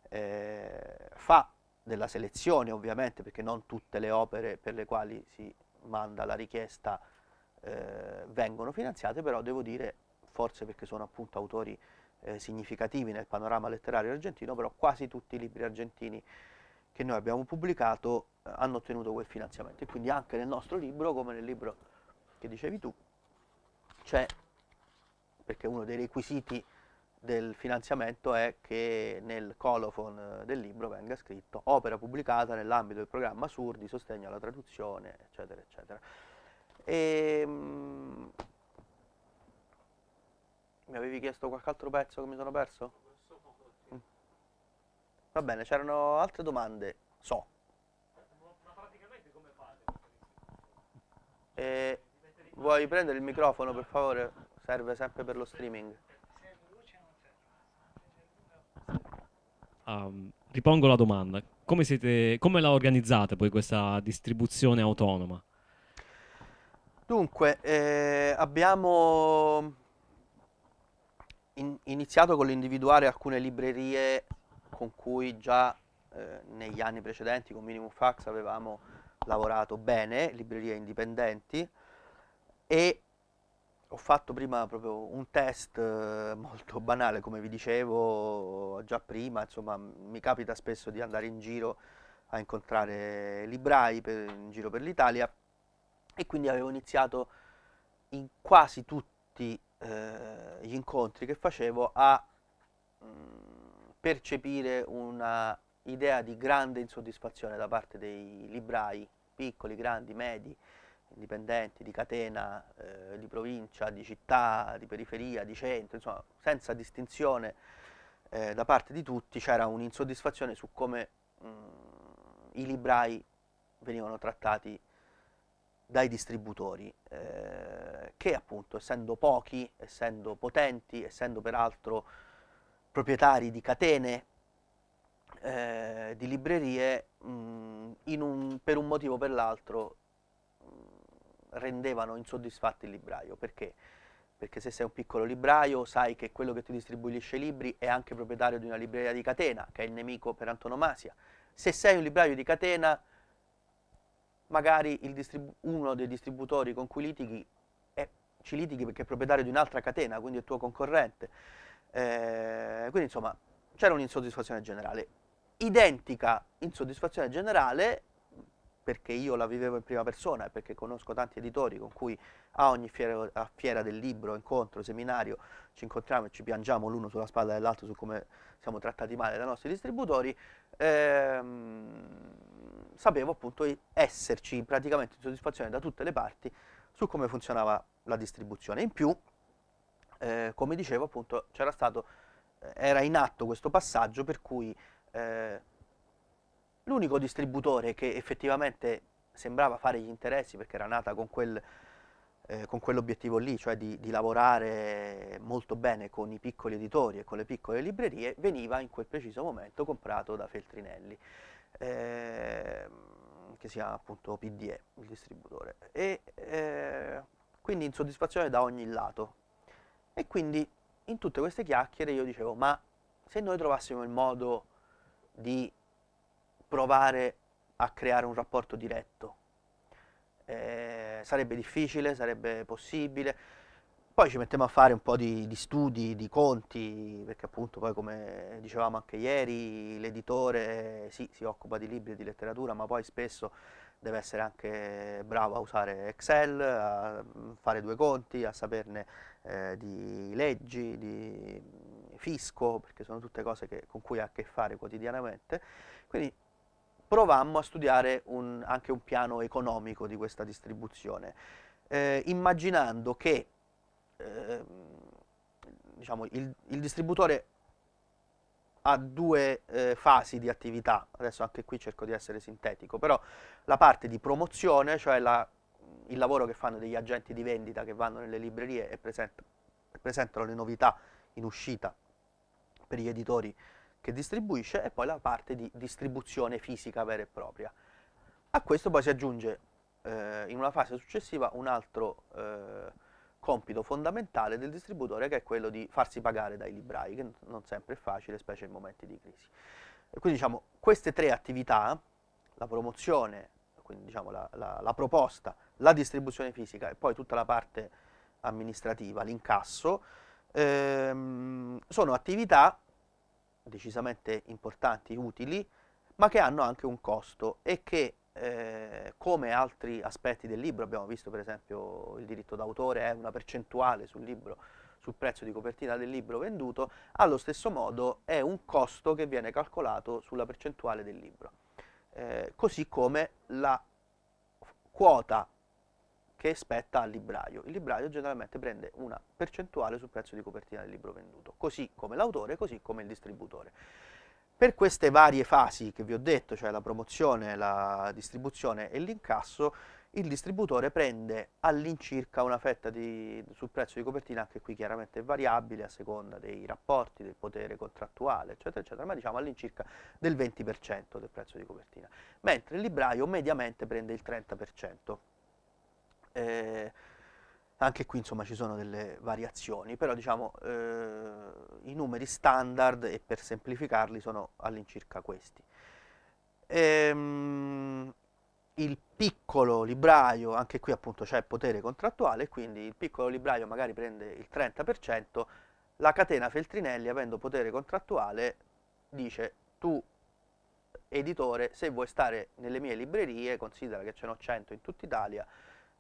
eh, fa della selezione ovviamente, perché non tutte le opere per le quali si manda la richiesta eh, vengono finanziate, però devo dire, forse perché sono appunto autori eh, significativi nel panorama letterario argentino, però quasi tutti i libri argentini che noi abbiamo pubblicato eh, hanno ottenuto quel finanziamento e quindi anche nel nostro libro, come nel libro che dicevi tu, c'è, perché uno dei requisiti del finanziamento è che nel colophon eh, del libro venga scritto opera pubblicata nell'ambito del programma SUR di sostegno alla traduzione, eccetera, eccetera. E, ehm, mi avevi chiesto qualche altro pezzo che mi sono perso? Mm. Va bene, c'erano altre domande, so. Ma praticamente come fate? Eh, Vuoi prendere il microfono per favore? Serve sempre per lo streaming. Um, ripongo la domanda. Come, siete, come, la organizzate poi questa distribuzione autonoma? Dunque, eh, abbiamo in, iniziato con l'individuare alcune librerie con cui già eh, negli anni precedenti con Minimum Fax avevamo lavorato bene, librerie indipendenti e ho fatto prima proprio un test eh, molto banale, come vi dicevo già prima, insomma mi capita spesso di andare in giro a incontrare librai per, in giro per l'Italia e quindi avevo iniziato in quasi tutti eh, gli incontri che facevo a mh, mm, percepire una idea di grande insoddisfazione da parte dei librai, piccoli, grandi, medi, indipendenti, di catena, eh, di provincia, di città, di periferia, di centro, insomma senza distinzione eh, da parte di tutti c'era un'insoddisfazione su come mh, mm, i librai venivano trattati dai distributori eh, che appunto essendo pochi, essendo potenti, essendo peraltro proprietari di catene, eh, di librerie, mh, mm, un, per un motivo o per l'altro rendevano insoddisfatti il libraio. Perché? Perché se sei un piccolo libraio sai che quello che ti distribuisce i libri è anche proprietario di una libreria di catena, che è il nemico per antonomasia. Se sei un libraio di catena, magari uno dei distributori con cui litighi è, ci litighi perché è proprietario di un'altra catena, quindi è tuo concorrente. Eh, quindi insomma c'era un'insoddisfazione generale. Identica insoddisfazione generale perché io la vivevo in prima persona e perché conosco tanti editori con cui a ogni fiera, a fiera, del libro, incontro, seminario, ci incontriamo e ci piangiamo l'uno sulla spalla dell'altro su come siamo trattati male dai nostri distributori, ehm, sapevo appunto esserci praticamente soddisfazione da tutte le parti su come funzionava la distribuzione. In più, eh, come dicevo appunto, c'era stato, eh, era in atto questo passaggio per cui eh, L'unico distributore che effettivamente sembrava fare gli interessi perché era nata con, quel, eh, con quell'obiettivo lì, cioè di, di, lavorare molto bene con i piccoli editori e con le piccole librerie, veniva in quel preciso momento comprato da Feltrinelli, eh, che si chiama appunto PDE, il distributore. E, eh, quindi insoddisfazione da ogni lato. E quindi in tutte queste chiacchiere io dicevo, ma se noi trovassimo il modo di provare a creare un rapporto diretto. Eh, sarebbe difficile, sarebbe possibile. Poi ci mettiamo a fare un po' di, di studi, di conti, perché appunto poi come dicevamo anche ieri, l'editore eh, sì, si occupa di libri e di letteratura, ma poi spesso deve essere anche bravo a usare Excel, a mm, fare due conti, a saperne eh, di leggi, di fisco, perché sono tutte cose che, con cui ha a che fare quotidianamente. Quindi provammo a studiare un, anche un piano economico di questa distribuzione, eh, immaginando che eh, diciamo, il, il, distributore ha due eh, fasi di attività, adesso anche qui cerco di essere sintetico, però la parte di promozione, cioè la, il lavoro che fanno degli agenti di vendita che vanno nelle librerie e presentano, presentano le novità in uscita per gli editori che distribuisce e poi la parte di distribuzione fisica vera e propria. A questo poi si aggiunge eh, in una fase successiva un altro eh, compito fondamentale del distributore che è quello di farsi pagare dai librai, che non sempre è facile, specie in momenti di crisi. E quindi diciamo, queste tre attività, la promozione, quindi diciamo la, la, la proposta, la distribuzione fisica e poi tutta la parte amministrativa, l'incasso, ehm, sono attività decisamente importanti, utili, ma che hanno anche un costo e che eh, come altri aspetti del libro, abbiamo visto per esempio il diritto d'autore è una percentuale sul libro, sul prezzo di copertina del libro venduto, allo stesso modo è un costo che viene calcolato sulla percentuale del libro. Eh, così come la quota che spetta al libraio. Il libraio generalmente prende una percentuale sul prezzo di copertina del libro venduto, così come l'autore, così come il distributore. Per queste varie fasi che vi ho detto, cioè la promozione, la distribuzione e l'incasso, il distributore prende all'incirca una fetta di, sul prezzo di copertina, anche qui chiaramente è variabile a seconda dei rapporti, del potere contrattuale, eccetera, eccetera, ma diciamo all'incirca del 20% del prezzo di copertina, mentre il libraio mediamente prende il 30%. Eh, anche qui insomma ci sono delle variazioni, però diciamo eh, i numeri standard e per semplificarli sono all'incirca questi. Ehm, il piccolo libraio, anche qui appunto c'è potere contrattuale, quindi il piccolo libraio magari prende il 30%, la catena Feltrinelli avendo potere contrattuale dice tu editore se vuoi stare nelle mie librerie, considera che ce n'ho 100 in tutta Italia,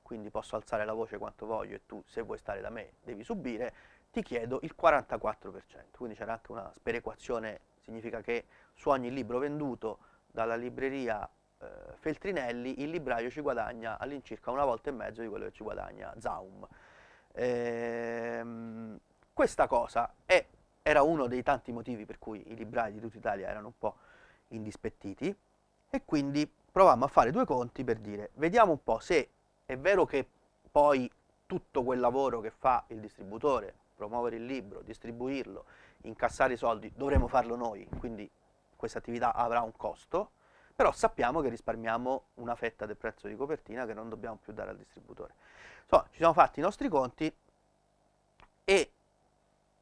quindi posso alzare la voce quanto voglio e tu se vuoi stare da me devi subire, ti chiedo il 44%, quindi c'era anche una sperequazione, significa che su ogni libro venduto dalla libreria eh, Feltrinelli il libraio ci guadagna all'incirca una volta e mezzo di quello che ci guadagna Zaum. Ehm, questa cosa è, era uno dei tanti motivi per cui i librai di tutta Italia erano un po' indispettiti e quindi provammo a fare due conti per dire vediamo un po' se è vero che poi tutto quel lavoro che fa il distributore, promuovere il libro, distribuirlo, incassare i soldi, dovremo farlo noi, quindi questa attività avrà un costo, però sappiamo che risparmiamo una fetta del prezzo di copertina che non dobbiamo più dare al distributore. Insomma, ci siamo fatti i nostri conti e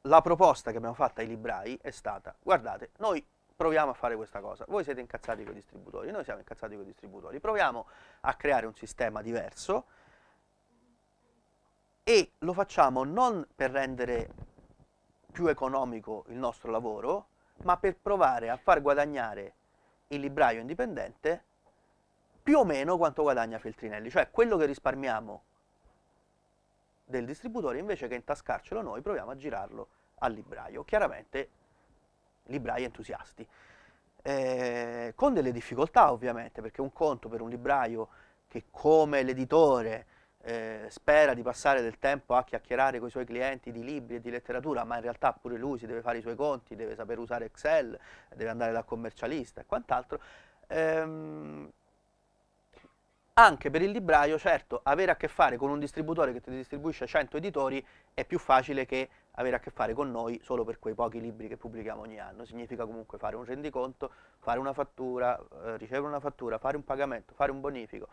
la proposta che abbiamo fatto ai librai è stata, guardate, noi proviamo a fare questa cosa. Voi siete incazzati con i distributori, noi siamo incazzati con i distributori. Proviamo a creare un sistema diverso e lo facciamo non per rendere più economico il nostro lavoro, ma per provare a far guadagnare il libraio indipendente più o meno quanto guadagna Feltrinelli, cioè quello che risparmiamo del distributore invece che intascarcelo noi proviamo a girarlo al libraio. Chiaramente librai entusiasti. Eh, con delle difficoltà ovviamente, perché un conto per un libraio che come l'editore eh, spera di passare del tempo a chiacchierare con i suoi clienti di libri e di letteratura, ma in realtà pure lui si deve fare i suoi conti, deve saper usare Excel, deve andare da commercialista e quant'altro. Ehm, anche per il libraio, certo, avere a che fare con un distributore che ti distribuisce 100 editori è più facile che avere a che fare con noi solo per quei pochi libri che pubblichiamo ogni anno, significa comunque fare un rendiconto, fare una fattura, eh, ricevere una fattura, fare un pagamento, fare un bonifico,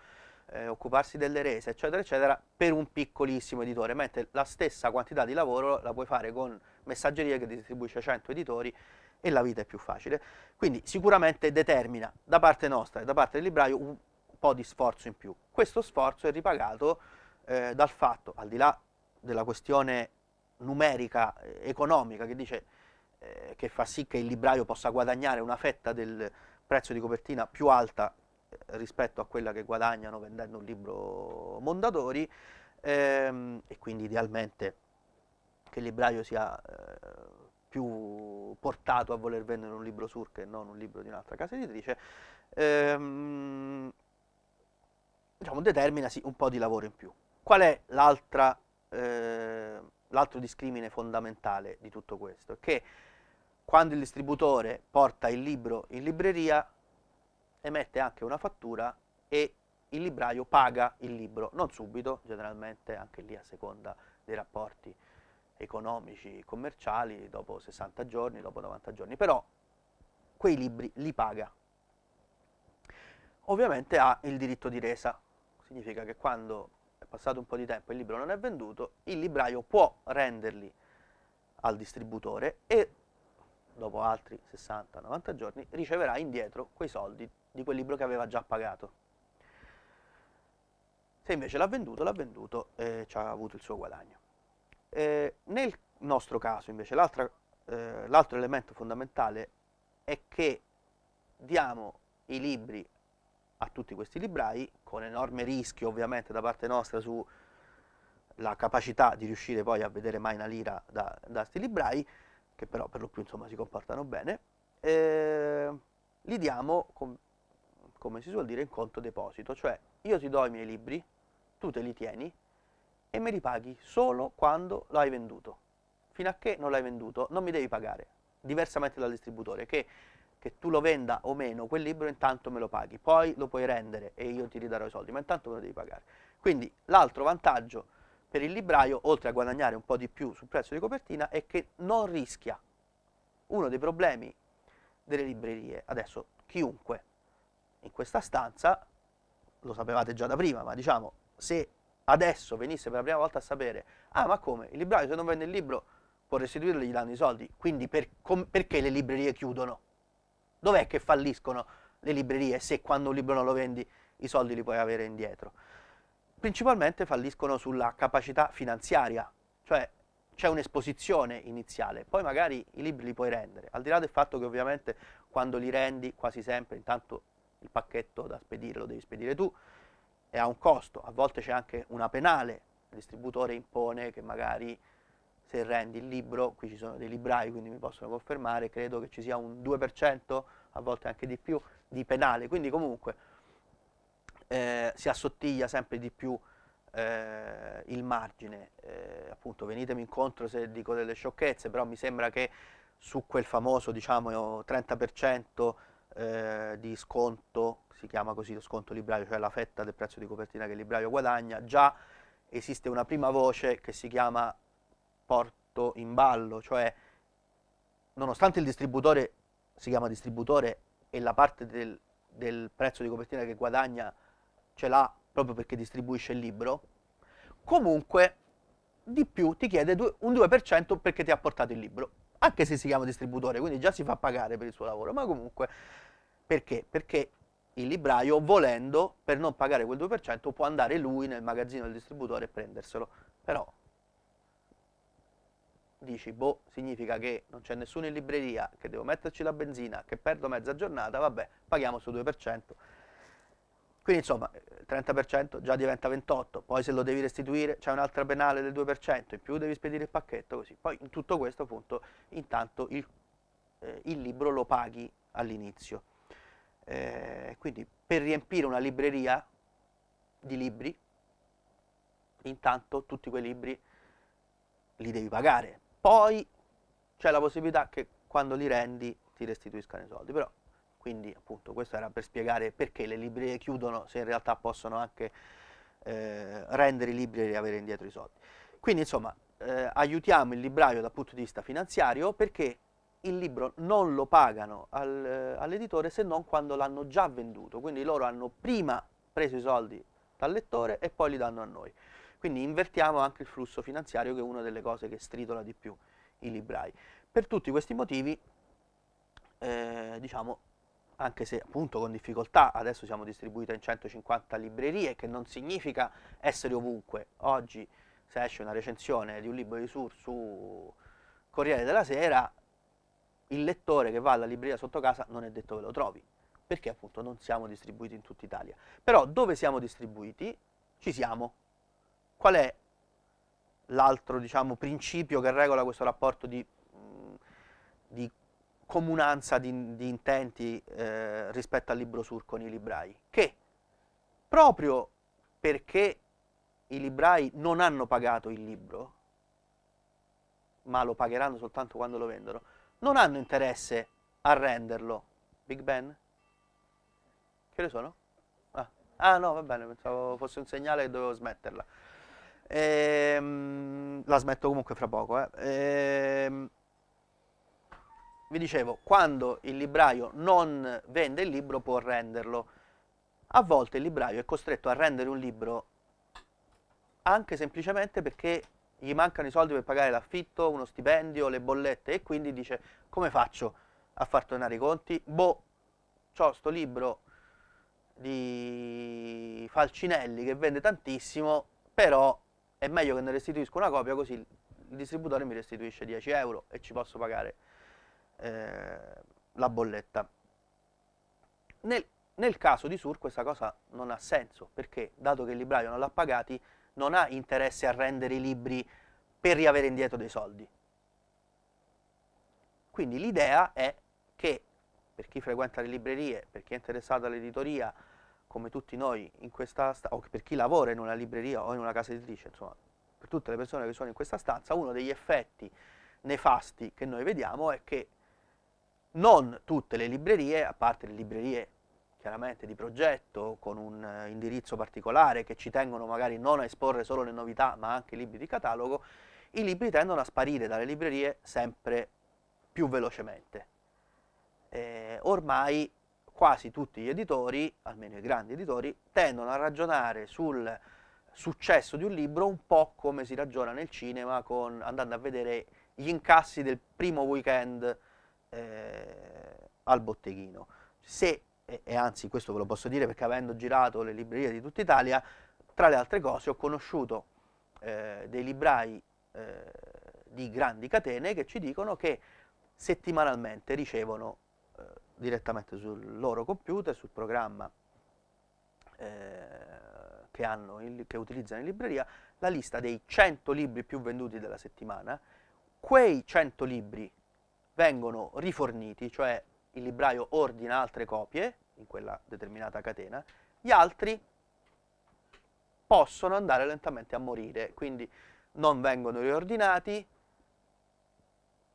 eh, occuparsi delle rese, eccetera, eccetera, per un piccolissimo editore, mentre la stessa quantità di lavoro la puoi fare con messaggeria che distribuisce 100 editori e la vita è più facile. Quindi sicuramente determina da parte nostra e da parte del libraio un po' di sforzo in più. Questo sforzo è ripagato eh, dal fatto, al di là della questione numerica eh, economica che dice eh, che fa sì che il libraio possa guadagnare una fetta del prezzo di copertina più alta eh, rispetto a quella che guadagnano vendendo un libro Mondadori ehm, e quindi idealmente che il libraio sia eh, più portato a voler vendere un libro sur che non un libro di un'altra casa editrice ehm, diciamo, determina sì, un po' di lavoro in più. Qual è l'altra eh, l'altro discrimine fondamentale di tutto questo è che quando il distributore porta il libro in libreria emette anche una fattura e il libraio paga il libro, non subito, generalmente anche lì a seconda dei rapporti economici commerciali, dopo 60 giorni, dopo 90 giorni, però quei libri li paga. Ovviamente ha il diritto di resa, significa che quando passato un po' di tempo e il libro non è venduto, il libraio può renderli al distributore e dopo altri 60-90 giorni riceverà indietro quei soldi di quel libro che aveva già pagato. Se invece l'ha venduto, l'ha venduto e ci ha avuto il suo guadagno. Eh, nel nostro caso invece eh, l'altro eh, elemento fondamentale è che diamo i libri a tutti questi librai, con enorme rischio ovviamente da parte nostra sulla capacità di riuscire poi a vedere mai una lira da questi librai, che però per lo più insomma, si comportano bene, eh, li diamo, com come si suol dire, in conto deposito, cioè io ti do i miei libri, tu te li tieni e me li paghi solo quando l'hai venduto. Fino a che non l'hai venduto non mi devi pagare, diversamente dal distributore che che tu lo venda o meno quel libro intanto me lo paghi, poi lo puoi rendere e io ti ridarò i soldi, ma intanto me lo devi pagare. Quindi l'altro vantaggio per il libraio, oltre a guadagnare un po' di più sul prezzo di copertina, è che non rischia. Uno dei problemi delle librerie, adesso chiunque in questa stanza, lo sapevate già da prima, ma diciamo, se adesso venisse per la prima volta a sapere, ah ma come, il libraio se non vende il libro può restituirlo e gli danno i soldi, quindi per, com, perché le librerie chiudono? Dov'è che falliscono le librerie se quando un libro non lo vendi i soldi li puoi avere indietro? Principalmente falliscono sulla capacità finanziaria, cioè c'è un'esposizione iniziale, poi magari i libri li puoi rendere, al di là del fatto che ovviamente quando li rendi quasi sempre, intanto il pacchetto da spedire lo devi spedire tu, e ha un costo, a volte c'è anche una penale, il distributore impone che magari se rendi il libro, qui ci sono dei librai quindi mi possono confermare, credo che ci sia un 2%, a volte anche di più, di penale, quindi comunque eh, si assottiglia sempre di più eh, il margine, eh, appunto venitemi incontro se dico delle sciocchezze, però mi sembra che su quel famoso diciamo 30% eh, di sconto, si chiama così lo sconto librario, cioè la fetta del prezzo di copertina che il libraio guadagna, già esiste una prima voce che si chiama porto in ballo, cioè nonostante il distributore si chiama distributore e la parte del, del prezzo di copertina che guadagna ce l'ha proprio perché distribuisce il libro, comunque di più ti chiede un 2% perché ti ha portato il libro, anche se si chiama distributore, quindi già si fa pagare per il suo lavoro, ma comunque perché? Perché il libraio, volendo, per non pagare quel 2%, può andare lui nel magazzino del distributore e prenderselo, però dici, boh, significa che non c'è nessuno in libreria, che devo metterci la benzina, che perdo mezza giornata, vabbè, paghiamo su 2%. Quindi insomma, il 30% già diventa 28%, poi se lo devi restituire c'è un'altra penale del 2%, in più devi spedire il pacchetto, così. Poi in tutto questo appunto, intanto il, eh, il libro lo paghi all'inizio. Eh, quindi per riempire una libreria di libri, intanto tutti quei libri li devi pagare, poi c'è la possibilità che quando li rendi ti restituiscano i soldi, però quindi appunto questo era per spiegare perché le librerie chiudono se in realtà possono anche eh, rendere i libri e riavere indietro i soldi. Quindi insomma eh, aiutiamo il libraio dal punto di vista finanziario perché il libro non lo pagano al, eh, all'editore se non quando l'hanno già venduto, quindi loro hanno prima preso i soldi dal lettore e poi li danno a noi. Quindi invertiamo anche il flusso finanziario che è una delle cose che stritola di più i librai. Per tutti questi motivi, eh, diciamo, anche se appunto con difficoltà, adesso siamo distribuiti in 150 librerie, che non significa essere ovunque. Oggi se esce una recensione di un libro di Sur su Corriere della Sera, il lettore che va alla libreria sotto casa non è detto che lo trovi, perché appunto non siamo distribuiti in tutta Italia. Però dove siamo distribuiti? Ci siamo, Qual è l'altro diciamo, principio che regola questo rapporto di, mm, di comunanza di, di intenti eh, rispetto al libro sur con i librai? Che proprio perché i librai non hanno pagato il libro, ma lo pagheranno soltanto quando lo vendono, non hanno interesse a renderlo. Big Ben? Che ne sono? Ah, ah no, va bene, pensavo fosse un segnale che dovevo smetterla. Ehm, la smetto comunque fra poco. Eh. Ehm, vi dicevo, quando il libraio non vende il libro può renderlo. A volte il libraio è costretto a rendere un libro anche semplicemente perché gli mancano i soldi per pagare l'affitto, uno stipendio, le bollette e quindi dice come faccio a far tornare i conti? Boh, ho sto libro di Falcinelli che vende tantissimo, però è meglio che ne restituisco una copia così il distributore mi restituisce 10 euro e ci posso pagare eh, la bolletta. Nel, nel, caso di Sur questa cosa non ha senso perché dato che il libraio non l'ha pagati non ha interesse a rendere i libri per riavere indietro dei soldi. Quindi l'idea è che per chi frequenta le librerie, per chi è interessato all'editoria, come tutti noi in questa stanza, o per chi lavora in una libreria o in una casa editrice, insomma, per tutte le persone che sono in questa stanza, uno degli effetti nefasti che noi vediamo è che non tutte le librerie, a parte le librerie chiaramente di progetto, con un eh, indirizzo particolare, che ci tengono magari non a esporre solo le novità, ma anche i libri di catalogo, i libri tendono a sparire dalle librerie sempre più velocemente. Eh, ormai quasi tutti gli editori, almeno i grandi editori, tendono a ragionare sul successo di un libro un po' come si ragiona nel cinema con, andando a vedere gli incassi del primo weekend eh, al botteghino. Se, e, e anzi questo ve lo posso dire perché avendo girato le librerie di tutta Italia, tra le altre cose ho conosciuto eh, dei librai eh, di grandi catene che ci dicono che settimanalmente ricevono eh, direttamente sul loro computer, sul programma eh, che, hanno in, che utilizzano in libreria, la lista dei 100 libri più venduti della settimana, quei 100 libri vengono riforniti, cioè il libraio ordina altre copie in quella determinata catena, gli altri possono andare lentamente a morire, quindi non vengono riordinati,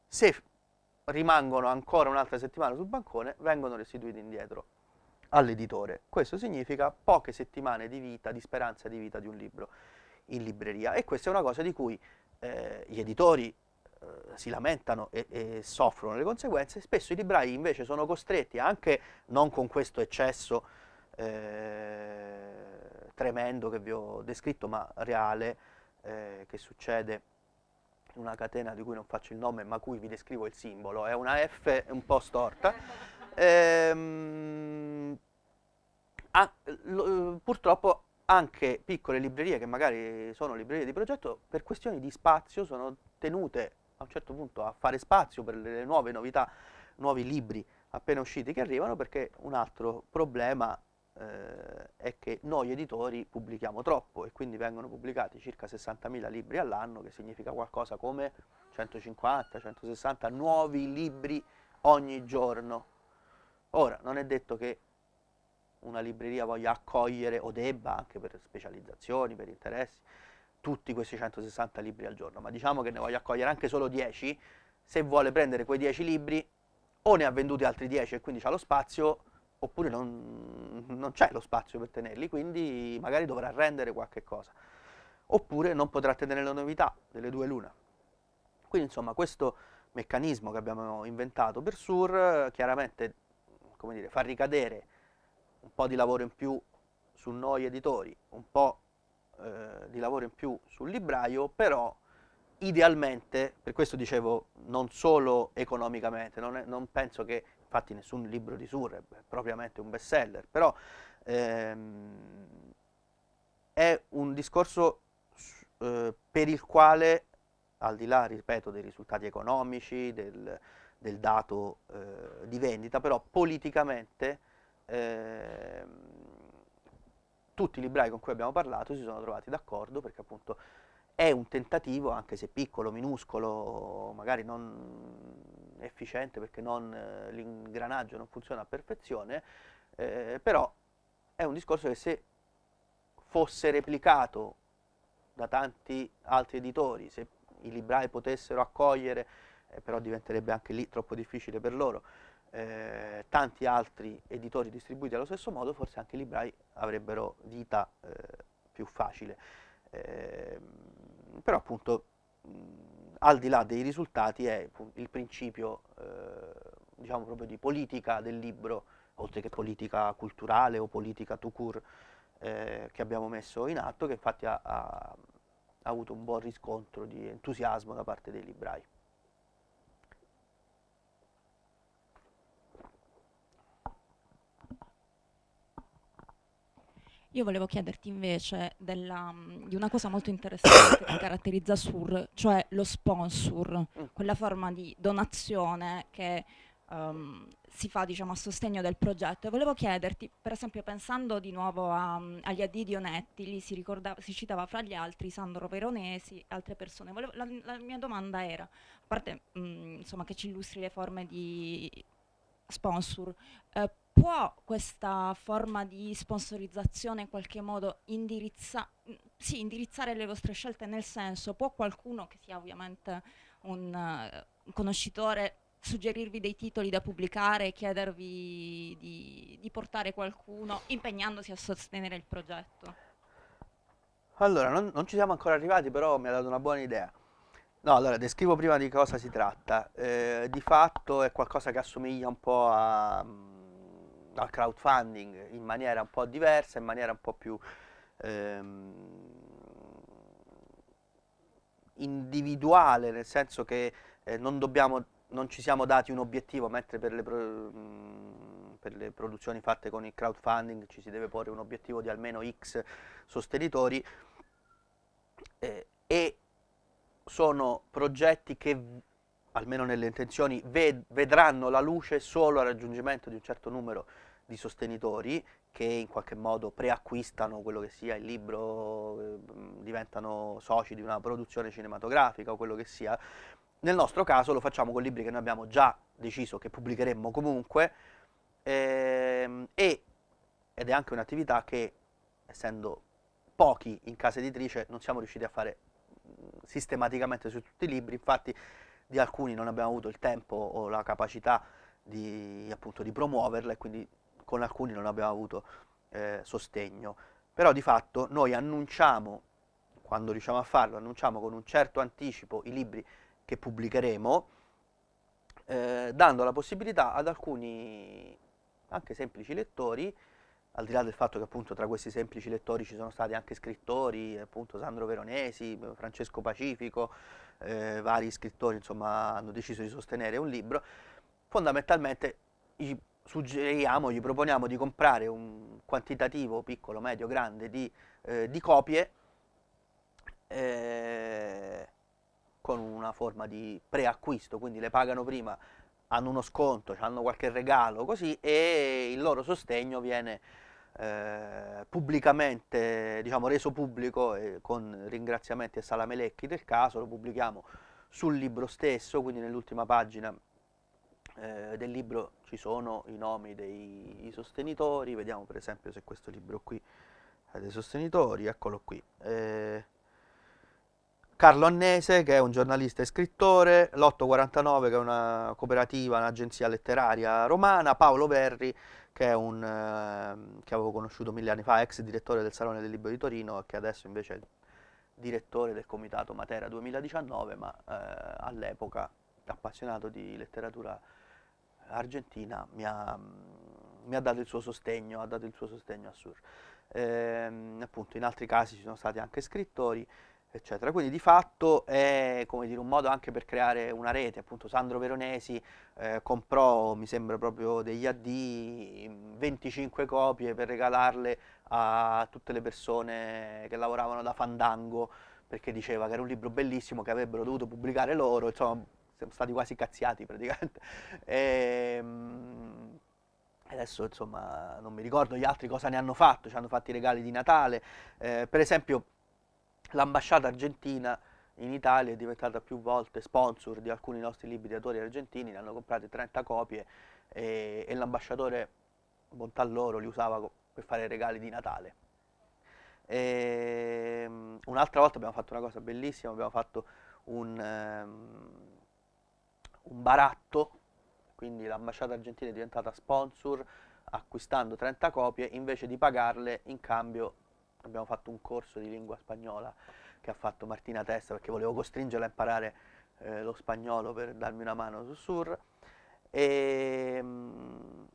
se rimangono ancora un'altra settimana sul bancone vengono restituiti indietro all'editore. Questo significa poche settimane di vita, di speranza di vita di un libro in libreria e questa è una cosa di cui eh, gli editori eh, si lamentano e, e, soffrono le conseguenze, spesso i librai invece sono costretti anche non con questo eccesso eh, tremendo che vi ho descritto ma reale eh, che succede una catena di cui non faccio il nome ma cui vi descrivo il simbolo, è una F un po' storta, ehm, a, lo, purtroppo anche piccole librerie che magari sono librerie di progetto per questioni di spazio sono tenute a un certo punto a fare spazio per le nuove novità, nuovi libri appena usciti che arrivano perché un altro problema eh, è che noi editori pubblichiamo troppo e quindi vengono pubblicati circa 60.000 libri all'anno, che significa qualcosa come 150-160 nuovi libri ogni giorno. Ora, non è detto che una libreria voglia accogliere o debba, anche per specializzazioni, per interessi, tutti questi 160 libri al giorno, ma diciamo che ne voglia accogliere anche solo 10, se vuole prendere quei 10 libri o ne ha venduti altri 10 e quindi ha lo spazio, oppure non, non c'è lo spazio per tenerli, quindi magari dovrà rendere qualche cosa, oppure non potrà tenere la novità delle due l'una. Quindi insomma questo meccanismo che abbiamo inventato per SUR chiaramente dire, fa ricadere un po' di lavoro in più su noi editori, un po' eh, di lavoro in più sul libraio, però idealmente, per questo dicevo non solo economicamente, non, è, non penso che infatti nessun libro di Sureb è propriamente un best seller, però ehm, è un discorso eh, per il quale, al di là, ripeto, dei risultati economici, del, del dato eh, di vendita, però politicamente ehm, tutti i librai con cui abbiamo parlato si sono trovati d'accordo perché appunto è un tentativo, anche se piccolo, minuscolo, magari non efficiente perché eh, l'ingranaggio non funziona a perfezione, eh, però è un discorso che se fosse replicato da tanti altri editori, se i librai potessero accogliere, eh, però diventerebbe anche lì troppo difficile per loro, eh, tanti altri editori distribuiti allo stesso modo, forse anche i librai avrebbero vita eh, più facile. Ehm, però appunto al di là dei risultati è il principio eh, diciamo proprio di politica del libro, oltre che politica culturale o politica to cure eh, che abbiamo messo in atto, che infatti ha, ha, ha avuto un buon riscontro di entusiasmo da parte dei librai. Io volevo chiederti invece della, mm, di una cosa molto interessante che caratterizza SUR, cioè lo sponsor, mm. quella forma di donazione che um, si fa diciamo, a sostegno del progetto. E volevo chiederti, per esempio pensando di nuovo a, mm, agli AD Dionetti, lì si, si, citava fra gli altri Sandro Veronesi e altre persone, volevo, la, la, mia domanda era, a parte mh, insomma, che ci illustri le forme di sponsor, eh, può questa forma di sponsorizzazione in qualche modo indirizza mm, sì, indirizzare le vostre scelte nel senso, può qualcuno che sia ovviamente un uh, conoscitore suggerirvi dei titoli da pubblicare, chiedervi di, di portare qualcuno impegnandosi a sostenere il progetto? Allora, non, non, ci siamo ancora arrivati, però mi ha dato una buona idea. No, allora, descrivo prima di cosa si tratta. Eh, di fatto è qualcosa che assomiglia un po' a mm, al crowdfunding in maniera un po' diversa, in maniera un po' più ehm, individuale, nel senso che eh, non, dobbiamo, non, ci siamo dati un obiettivo, mentre per le, pro, mm, per le, produzioni fatte con il crowdfunding ci si deve porre un obiettivo di almeno X sostenitori eh, e sono progetti che almeno nelle intenzioni, ved vedranno la luce solo al raggiungimento di un certo numero di sostenitori che in qualche modo preacquistano quello che sia il libro, ehm, diventano soci di una produzione cinematografica o quello che sia. Nel nostro caso lo facciamo con libri che noi abbiamo già deciso che pubblicheremmo comunque ehm, e, ed è anche un'attività che, essendo pochi in casa editrice, non siamo riusciti a fare mm, sistematicamente su tutti i libri, infatti di alcuni non abbiamo avuto il tempo o la capacità di, appunto, di promuoverla e quindi con alcuni non abbiamo avuto eh, sostegno, però di fatto noi annunciamo, quando riusciamo a farlo, annunciamo con un certo anticipo i libri che pubblicheremo, eh, dando la possibilità ad alcuni anche semplici lettori, al di là del fatto che appunto tra questi semplici lettori ci sono stati anche scrittori, appunto Sandro Veronesi, Francesco Pacifico, eh, vari scrittori insomma hanno deciso di sostenere un libro, fondamentalmente i suggeriamo, gli proponiamo di comprare un quantitativo piccolo, medio, grande di, eh, di copie eh, con una forma di preacquisto, quindi le pagano prima, hanno uno sconto, hanno qualche regalo, così, e il loro sostegno viene eh, pubblicamente, diciamo, reso pubblico con ringraziamenti e salamelecchi del caso, lo pubblichiamo sul libro stesso, quindi nell'ultima pagina eh, del libro ci sono i nomi dei i sostenitori, vediamo per esempio se questo libro qui ha dei sostenitori, eccolo qui. Eh, Carlo Annese, che è un giornalista e scrittore, l'849, che è una cooperativa, un'agenzia letteraria romana, Paolo Verri, che è un eh, che avevo conosciuto mille anni fa, ex direttore del Salone del Libro di Torino, che adesso invece è direttore del Comitato Matera 2019, ma eh, all'epoca appassionato di letteratura argentina mi ha, mi ha, dato il suo sostegno, ha dato il suo sostegno a Sur. Eh, appunto in altri casi ci sono stati anche scrittori, eccetera. Quindi di fatto è dire, un modo anche per creare una rete, appunto Sandro Veronesi eh, comprò, mi sembra proprio degli AD, 25 copie per regalarle a tutte le persone che lavoravano da Fandango perché diceva che era un libro bellissimo che avrebbero dovuto pubblicare loro, insomma siamo stati quasi cazziati praticamente. Ehm, e, adesso insomma non mi ricordo gli altri cosa ne hanno fatto, ci hanno fatto i regali di Natale, eh, per esempio l'ambasciata argentina in Italia è diventata più volte sponsor di alcuni nostri libri di autori argentini, ne hanno comprate 30 copie e, e l'ambasciatore, bontà loro, li usava per fare i regali di Natale. Ehm, un'altra volta abbiamo fatto una cosa bellissima, abbiamo fatto un, um, un baratto, quindi l'ambasciata argentina è diventata sponsor acquistando 30 copie invece di pagarle in cambio abbiamo fatto un corso di lingua spagnola che ha fatto Martina Testa perché volevo costringerla a imparare eh, lo spagnolo per darmi una mano su Sur e ehm,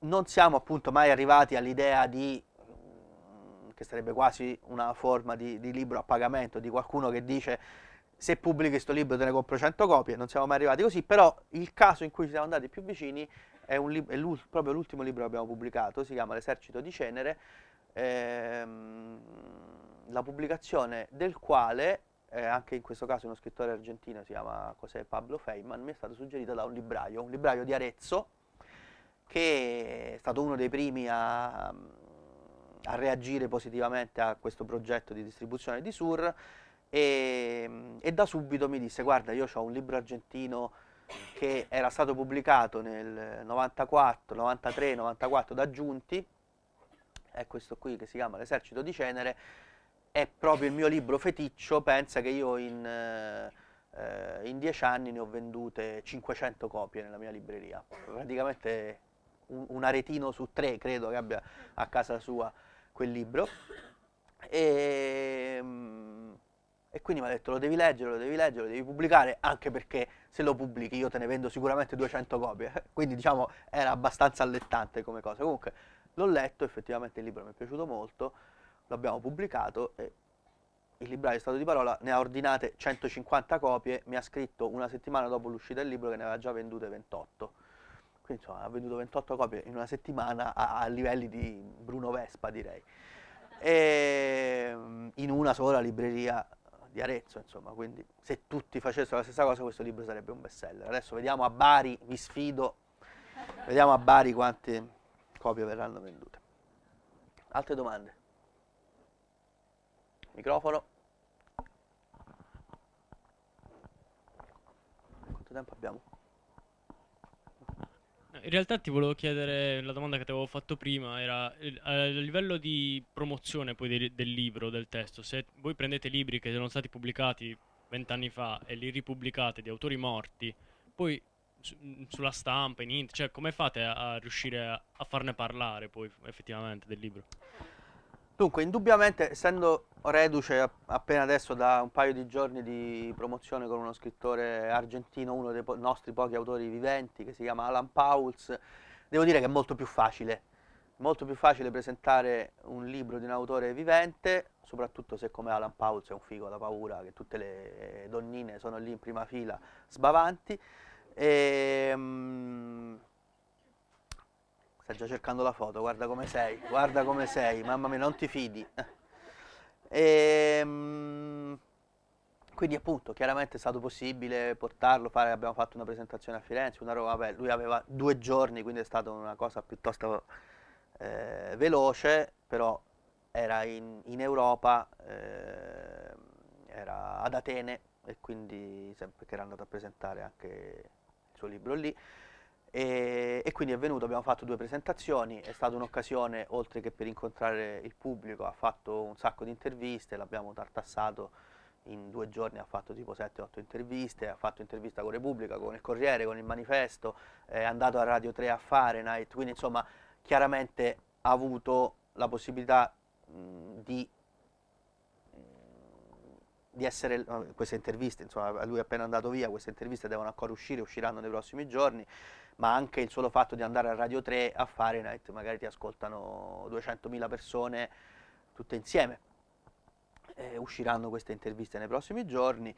non siamo appunto mai arrivati all'idea di mm, che sarebbe quasi una forma di, di libro a pagamento di qualcuno che dice se pubblichi questo libro te ne compro 100 copie, non siamo mai arrivati così, però il caso in cui ci siamo andati più vicini è, lib- è proprio l'ultimo libro che abbiamo pubblicato, si chiama L'esercito di Cenere, ehm, la pubblicazione del quale, eh, anche in questo caso uno scrittore argentino, si chiama José Pablo Feynman, mi è stato suggerito da un libraio, un libraio di Arezzo, che è stato uno dei primi a, a reagire positivamente a questo progetto di distribuzione di Sur, e, e da subito mi disse guarda io ho un libro argentino che era stato pubblicato nel 94, 93, 94 da Giunti, è questo qui che si chiama L'esercito di Cenere, è proprio il mio libro feticcio, pensa che io in, eh, in dieci anni ne ho vendute 500 copie nella mia libreria, praticamente un, un aretino su tre credo che abbia a casa sua quel libro. E, ehm, mh, e quindi mi ha detto lo devi leggere, lo devi leggere, lo devi pubblicare anche perché se lo pubblichi io te ne vendo sicuramente 200 copie, quindi diciamo era abbastanza allettante come cosa. Comunque l'ho letto, effettivamente il libro mi è piaciuto molto, l'abbiamo pubblicato e il libraio stato di parola ne ha ordinate 150 copie, mi ha scritto una settimana dopo l'uscita del libro che ne aveva già vendute 28. Quindi insomma ha venduto 28 copie in una settimana a, a livelli di Bruno Vespa direi. E ehm, in una sola libreria di Arezzo, insomma, quindi se tutti facessero la stessa cosa questo libro sarebbe un best seller. Adesso vediamo a Bari, mi sfido, vediamo a Bari quante copie verranno vendute. Altre domande? Microfono. Quanto tempo abbiamo? In realtà ti volevo chiedere, la domanda che ti avevo fatto prima era eh, a livello di promozione poi del, del libro, del testo, se voi prendete libri che sono stati pubblicati vent'anni fa e li ripubblicate di autori morti, poi su- sulla stampa, in internet, cioè come fate a, a riuscire a, a farne parlare poi effettivamente del libro? Dunque, indubbiamente, essendo reduce appena adesso da un paio di giorni di promozione con uno scrittore argentino, uno dei po nostri pochi autori viventi, che si chiama Alan Pauls. Devo dire che è molto più facile, molto più facile presentare un libro di un autore vivente, soprattutto se come Alan Pauls è un figo da paura, che tutte le donnine sono lì in prima fila, sbavanti. E, um, sta già cercando la foto, guarda come sei, guarda come sei, mamma mia, non ti fidi. E, ehm, quindi appunto chiaramente è stato possibile portarlo, fare, abbiamo fatto una presentazione a Firenze, una roba, vabbè, lui aveva due giorni quindi è stata una cosa piuttosto eh, veloce, però era in, in Europa, eh, era ad Atene e quindi sempre che era andato a presentare anche il suo libro lì. E, e, quindi è venuto, abbiamo fatto due presentazioni, è stata un'occasione oltre che per incontrare il pubblico, ha fatto un sacco di interviste, l'abbiamo tartassato in due giorni, ha fatto tipo 7-8 interviste, ha fatto intervista con Repubblica, con il Corriere, con il Manifesto, è andato a Radio 3 a Fahrenheit, quindi insomma chiaramente ha avuto la possibilità mh, di, di essere eh, queste interviste, insomma lui è appena andato via, queste interviste devono ancora uscire, usciranno nei prossimi giorni, ma anche il solo fatto di andare a Radio 3 a Fahrenheit, magari ti ascoltano 200.000 persone tutte insieme. Eh, usciranno queste interviste nei prossimi giorni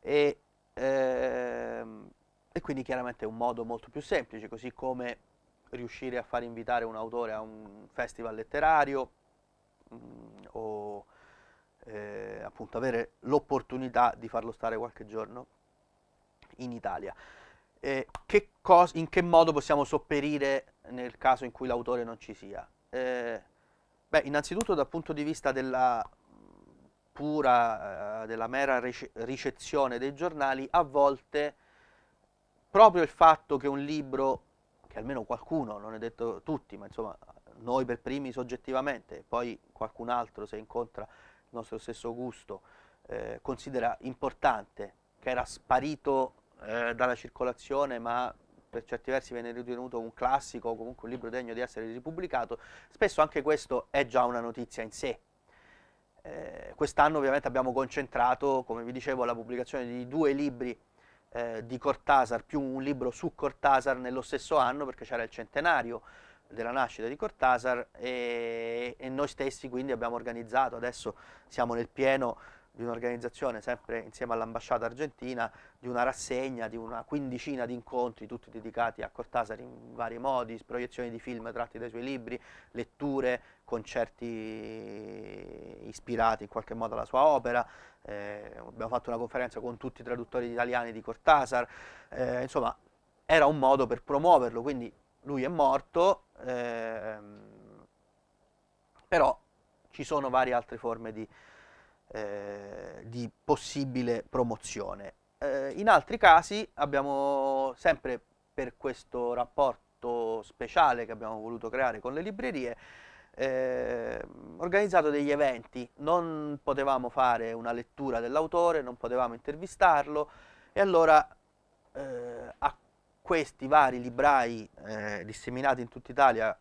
e, ehm, e quindi chiaramente è un modo molto più semplice, così come riuscire a far invitare un autore a un festival letterario mh, mm, o eh, appunto avere l'opportunità di farlo stare qualche giorno in Italia eh, che cos- in che modo possiamo sopperire nel caso in cui l'autore non ci sia? Eh, beh, innanzitutto dal punto di vista della pura, eh, della mera rice- ricezione dei giornali, a volte proprio il fatto che un libro, che almeno qualcuno, non è detto tutti, ma insomma noi per primi soggettivamente, poi qualcun altro se incontra il nostro stesso gusto, eh, considera importante, che era sparito eh, dalla circolazione, ma per certi versi viene ritenuto un classico o comunque un libro degno di essere ripubblicato, spesso anche questo è già una notizia in sé. Eh, quest'anno ovviamente abbiamo concentrato, come vi dicevo, la pubblicazione di due libri eh, di Cortasar più un libro su Cortasar nello stesso anno perché c'era il centenario della nascita di Cortasar e, e noi stessi quindi abbiamo organizzato, adesso siamo nel pieno di un'organizzazione sempre insieme all'ambasciata argentina di una rassegna di una quindicina di incontri tutti dedicati a Cortázar in vari modi, proiezioni di film tratti dai suoi libri, letture, concerti ispirati in qualche modo alla sua opera, eh, abbiamo fatto una conferenza con tutti i traduttori italiani di Cortázar eh, insomma era un modo per promuoverlo, quindi lui è morto, eh, però ci sono varie altre forme di, eh, di possibile promozione. Eh, in altri casi abbiamo sempre per questo rapporto speciale che abbiamo voluto creare con le librerie eh, organizzato degli eventi, non potevamo fare una lettura dell'autore, non potevamo intervistarlo e allora eh, a questi vari librai eh, disseminati in tutta Italia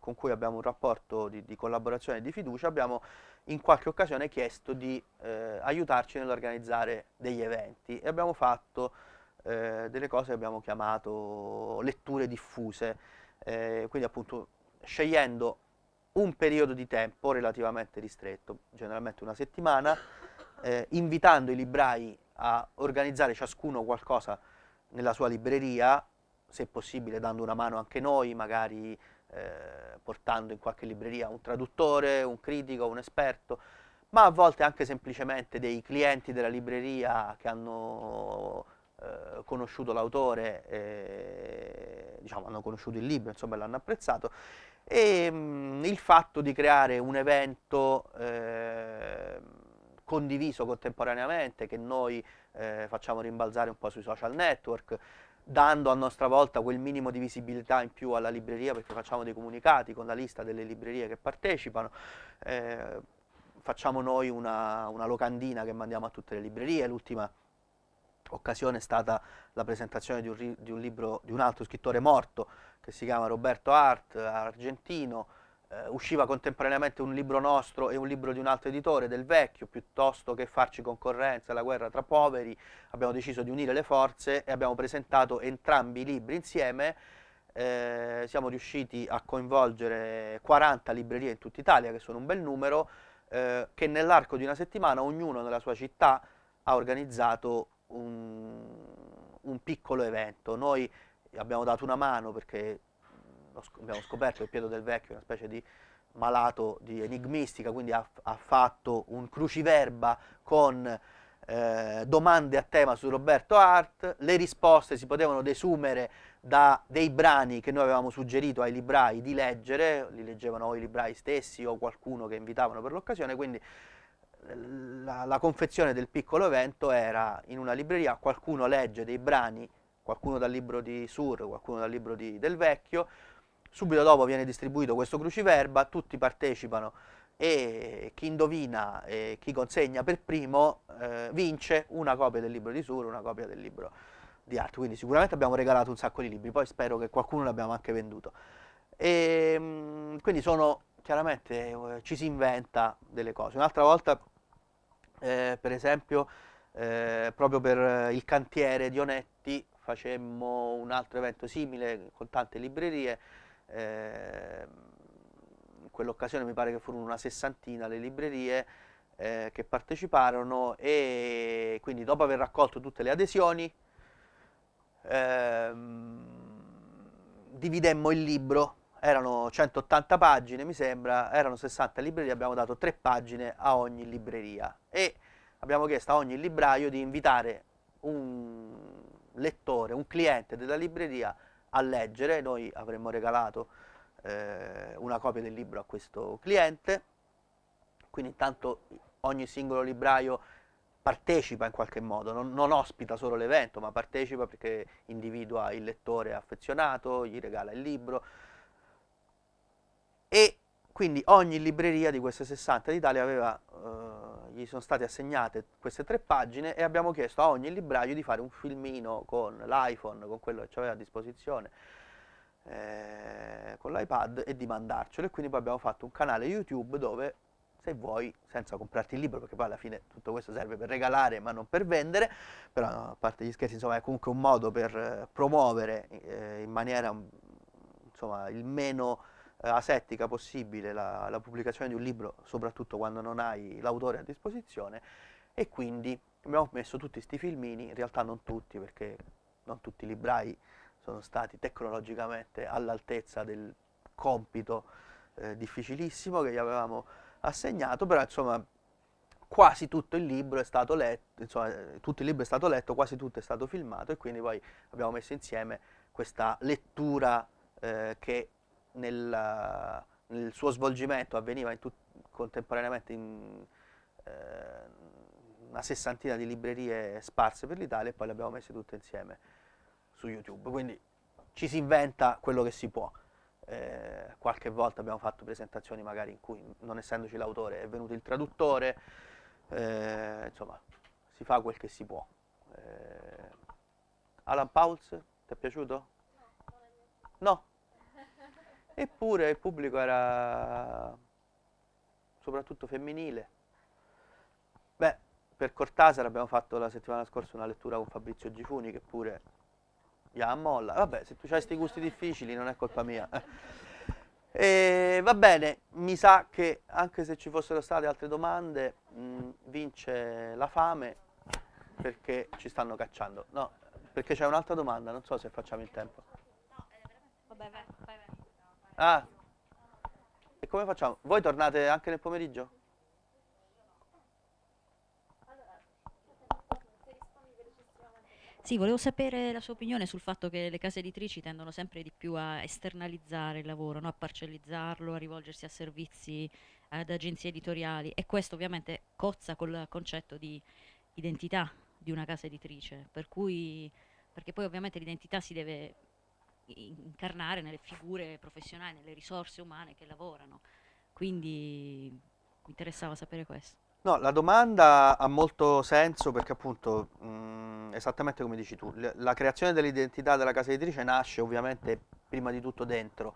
con cui abbiamo un rapporto di, di collaborazione e di fiducia abbiamo in qualche occasione chiesto di eh, aiutarci nell'organizzare degli eventi e abbiamo fatto eh, delle cose che abbiamo chiamato letture diffuse, eh, quindi appunto scegliendo un periodo di tempo relativamente ristretto, generalmente una settimana, eh, invitando i librai a organizzare ciascuno qualcosa nella sua libreria, se possibile dando una mano anche noi, magari eh, portando in qualche libreria un traduttore, un critico, un esperto, ma a volte anche semplicemente dei clienti della libreria che hanno eh, conosciuto l'autore, diciamo, hanno conosciuto il libro, insomma l'hanno apprezzato, e mh, mm, il fatto di creare un evento eh, condiviso contemporaneamente che noi eh, facciamo rimbalzare un po' sui social network, dando a nostra volta quel minimo di visibilità in più alla libreria perché facciamo dei comunicati con la lista delle librerie che partecipano, eh, facciamo noi una, una locandina che mandiamo a tutte le librerie, l'ultima occasione è stata la presentazione di un, di un, libro di un altro scrittore morto che si chiama Roberto Hart, argentino, eh, usciva contemporaneamente un libro nostro e un libro di un altro editore, del vecchio, piuttosto che farci concorrenza alla guerra tra poveri, abbiamo deciso di unire le forze e abbiamo presentato entrambi i libri insieme. Eh, siamo riusciti a coinvolgere 40 librerie in tutta Italia, che sono un bel numero, eh, che nell'arco di una settimana ognuno nella sua città ha organizzato un, un piccolo evento. Noi abbiamo dato una mano perché abbiamo scoperto che Pietro del Vecchio è una specie di malato di enigmistica, quindi ha, ha fatto un cruciverba con eh, domande a tema su Roberto Hart, le risposte si potevano desumere da dei brani che noi avevamo suggerito ai librai di leggere, li leggevano o i librai stessi o qualcuno che invitavano per l'occasione, quindi la, la confezione del piccolo evento era in una libreria, qualcuno legge dei brani, qualcuno dal libro di Sur, qualcuno dal libro di, del Vecchio, Subito dopo viene distribuito questo cruciverba, tutti partecipano e chi indovina e chi consegna per primo eh, vince una copia del libro di Sura, una copia del libro di arte. Quindi sicuramente abbiamo regalato un sacco di libri, poi spero che qualcuno l'abbiamo anche venduto. E, ehm, quindi sono chiaramente eh, ci si inventa delle cose. Un'altra volta, eh, per esempio, eh, proprio per il cantiere di Onetti facemmo un altro evento simile con tante librerie eh, in quell'occasione mi pare che furono una sessantina le librerie eh, che parteciparono e quindi dopo aver raccolto tutte le adesioni ehm, dividemmo il libro erano 180 pagine mi sembra, erano 60 librerie, abbiamo dato 3 pagine a ogni libreria e abbiamo chiesto a ogni libraio di invitare un lettore, un cliente della libreria a leggere, noi avremmo regalato eh, una copia del libro a questo cliente, quindi intanto ogni singolo libraio partecipa in qualche modo, non, non ospita solo l'evento, ma partecipa perché individua il lettore affezionato, gli regala il libro e quindi ogni libreria di queste 60 d'Italia aveva eh, gli sono state assegnate queste tre pagine e abbiamo chiesto a ogni libraio di fare un filmino con l'iPhone, con quello che aveva a disposizione, eh, con l'iPad e di mandarcelo e quindi poi abbiamo fatto un canale YouTube dove se vuoi, senza comprarti il libro, perché poi alla fine tutto questo serve per regalare ma non per vendere, però no, a parte gli scherzi insomma è comunque un modo per eh, promuovere eh, in maniera insomma il meno eh, asettica possibile la, la pubblicazione di un libro, soprattutto quando non hai l'autore a disposizione, e quindi abbiamo messo tutti questi filmini, in realtà non tutti perché non tutti i librai sono stati tecnologicamente all'altezza del compito eh, difficilissimo che gli avevamo assegnato, però insomma quasi tutto il libro è stato letto, insomma eh, tutto il libro è stato letto, quasi tutto è stato filmato e quindi poi abbiamo messo insieme questa lettura eh, che nel, nel suo svolgimento avveniva in tut, contemporaneamente in eh, una sessantina di librerie sparse per l'Italia e poi le abbiamo messe tutte insieme su YouTube. Quindi ci si inventa quello che si può. Eh, qualche volta abbiamo fatto presentazioni magari in cui non essendoci l'autore è venuto il traduttore, eh, insomma si fa quel che si può. Eh, Alan Pauls, ti è piaciuto? No eppure il pubblico era soprattutto femminile. Beh, per Cortasar abbiamo fatto la settimana scorsa una lettura con Fabrizio Gifuni che pure gli ammolla. Vabbè, se tu hai questi gusti difficili non è colpa mia. E va bene, mi sa che anche se ci fossero state altre domande, mh, mm, vince la fame perché ci stanno cacciando. No, perché c'è un'altra domanda, non so se facciamo il tempo. Ah. E come facciamo? Voi tornate anche nel pomeriggio? Sì, volevo sapere la sua opinione sul fatto che le case editrici tendono sempre di più a esternalizzare il lavoro, no? a parcellizzarlo, a rivolgersi a servizi, ad agenzie editoriali e questo ovviamente cozza col concetto di identità di una casa editrice, per cui, perché poi ovviamente l'identità si deve incarnare nelle figure professionali, nelle risorse umane che lavorano. Quindi mi interessava sapere questo. No, la domanda ha molto senso perché appunto, mh, mm, esattamente come dici tu, la creazione dell'identità della casa editrice nasce ovviamente prima di tutto dentro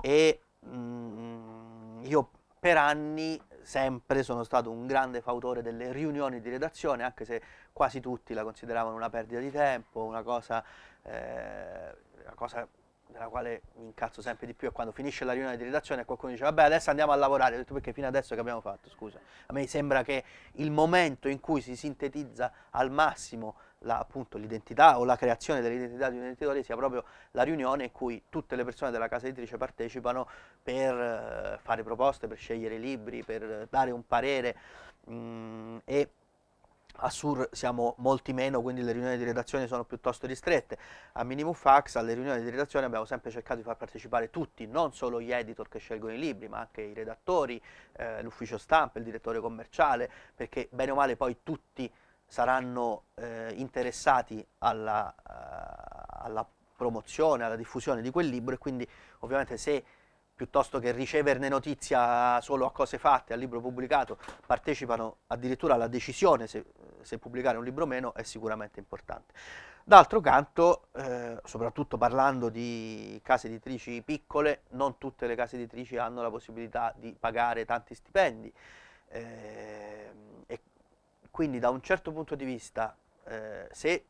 e mh, mm, io per anni sempre sono stato un grande fautore delle riunioni di redazione, anche se quasi tutti la consideravano una perdita di tempo, una cosa... Eh, la cosa nella quale mi incazzo sempre di più è quando finisce la riunione di redazione e qualcuno dice vabbè adesso andiamo a lavorare, ho detto perché fino adesso che abbiamo fatto, scusa. A me sembra che il momento in cui si sintetizza al massimo l'identità o la creazione dell'identità di un editore sia proprio la riunione in cui tutte le persone della casa editrice partecipano per eh, fare proposte, per scegliere libri, per dare un parere mh, mm, e a Sur siamo molti meno, quindi le riunioni di redazione sono piuttosto ristrette. A Minimum Fax, alle riunioni di redazione abbiamo sempre cercato di far partecipare tutti, non solo gli editor che scelgono i libri, ma anche i redattori, eh, l'ufficio stampa, il direttore commerciale, perché bene o male poi tutti saranno eh, interessati alla, eh, alla promozione, alla diffusione di quel libro e quindi ovviamente se piuttosto che riceverne notizia solo a cose fatte, al libro pubblicato, partecipano addirittura alla decisione se, se pubblicare un libro o meno è sicuramente importante. D'altro canto, eh, soprattutto parlando di case editrici piccole, non tutte le case editrici hanno la possibilità di pagare tanti stipendi eh, e quindi da un certo punto di vista, eh, se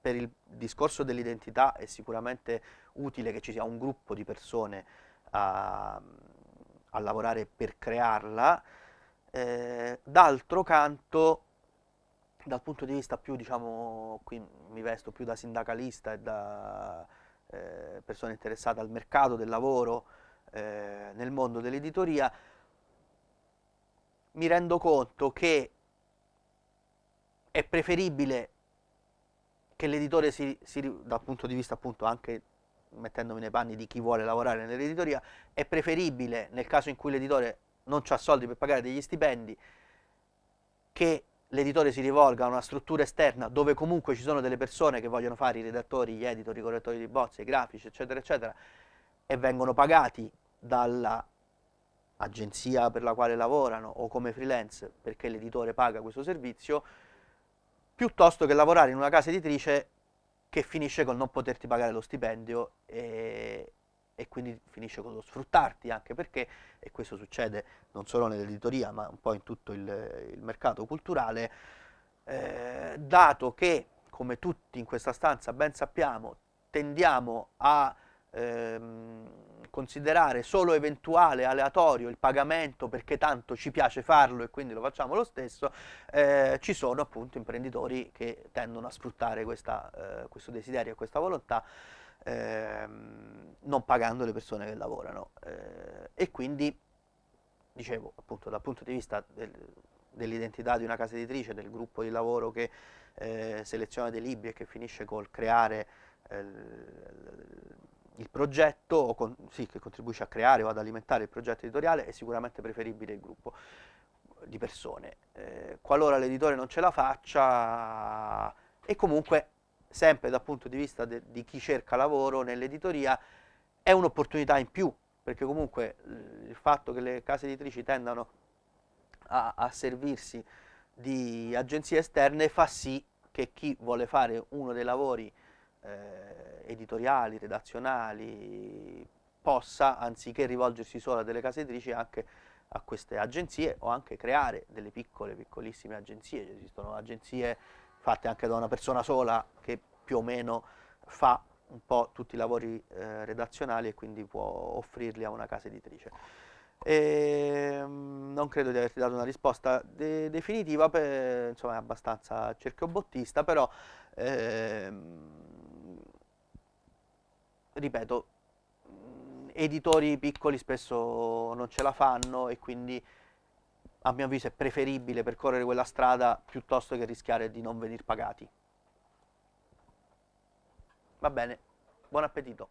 per il discorso dell'identità è sicuramente utile che ci sia un gruppo di persone a, a lavorare per crearla, eh, d'altro canto dal punto di vista più, diciamo, qui mi vesto più da sindacalista e da eh, persona interessata al mercato del lavoro eh, nel mondo dell'editoria, mi rendo conto che è preferibile che l'editore si, si, dal punto di vista appunto anche mettendomi nei panni di chi vuole lavorare nell'editoria, è preferibile nel caso in cui l'editore non ha soldi per pagare degli stipendi che l'editore si rivolga a una struttura esterna dove comunque ci sono delle persone che vogliono fare i redattori, gli editor, i correttori di bozze, i grafici, eccetera, eccetera, e vengono pagati dall'agenzia per la quale lavorano o come freelance perché l'editore paga questo servizio, piuttosto che lavorare in una casa editrice che finisce col non poterti pagare lo stipendio e, e quindi finisce con lo sfruttarti anche perché, e questo succede non solo nell'editoria ma un po' in tutto il, il mercato culturale, eh, dato che come tutti in questa stanza ben sappiamo tendiamo a ehm, considerare solo eventuale, aleatorio il pagamento perché tanto ci piace farlo e quindi lo facciamo lo stesso, eh, ci sono appunto imprenditori che tendono a sfruttare questa, eh, questo desiderio e questa volontà ehm, non pagando le persone che lavorano eh, e quindi dicevo appunto dal punto di vista del, dell'identità di una casa editrice, del gruppo di lavoro che eh, seleziona dei libri e che finisce col creare eh, il progetto, o con, sì, che contribuisce a creare o ad alimentare il progetto editoriale, è sicuramente preferibile il gruppo di persone. Eh, qualora l'editore non ce la faccia, e comunque sempre dal punto di vista de, di chi cerca lavoro nell'editoria, è un'opportunità in più, perché comunque eh, il fatto che le case editrici tendano a, a servirsi di agenzie esterne fa sì che chi vuole fare uno dei lavori eh, editoriali, redazionali, possa, anziché rivolgersi solo a delle case editrici, anche a queste agenzie o anche creare delle piccole, piccolissime agenzie. Ci esistono agenzie fatte anche da una persona sola che più o meno fa un po' tutti i lavori eh, redazionali e quindi può offrirli a una casa editrice. E, ehm, non credo di averti dato una risposta de definitiva, per, insomma è abbastanza cerchiobottista, però ehm, ripeto, mm, editori piccoli spesso non ce la fanno e quindi a mio avviso è preferibile percorrere quella strada piuttosto che rischiare di non venir pagati. Va bene, buon appetito!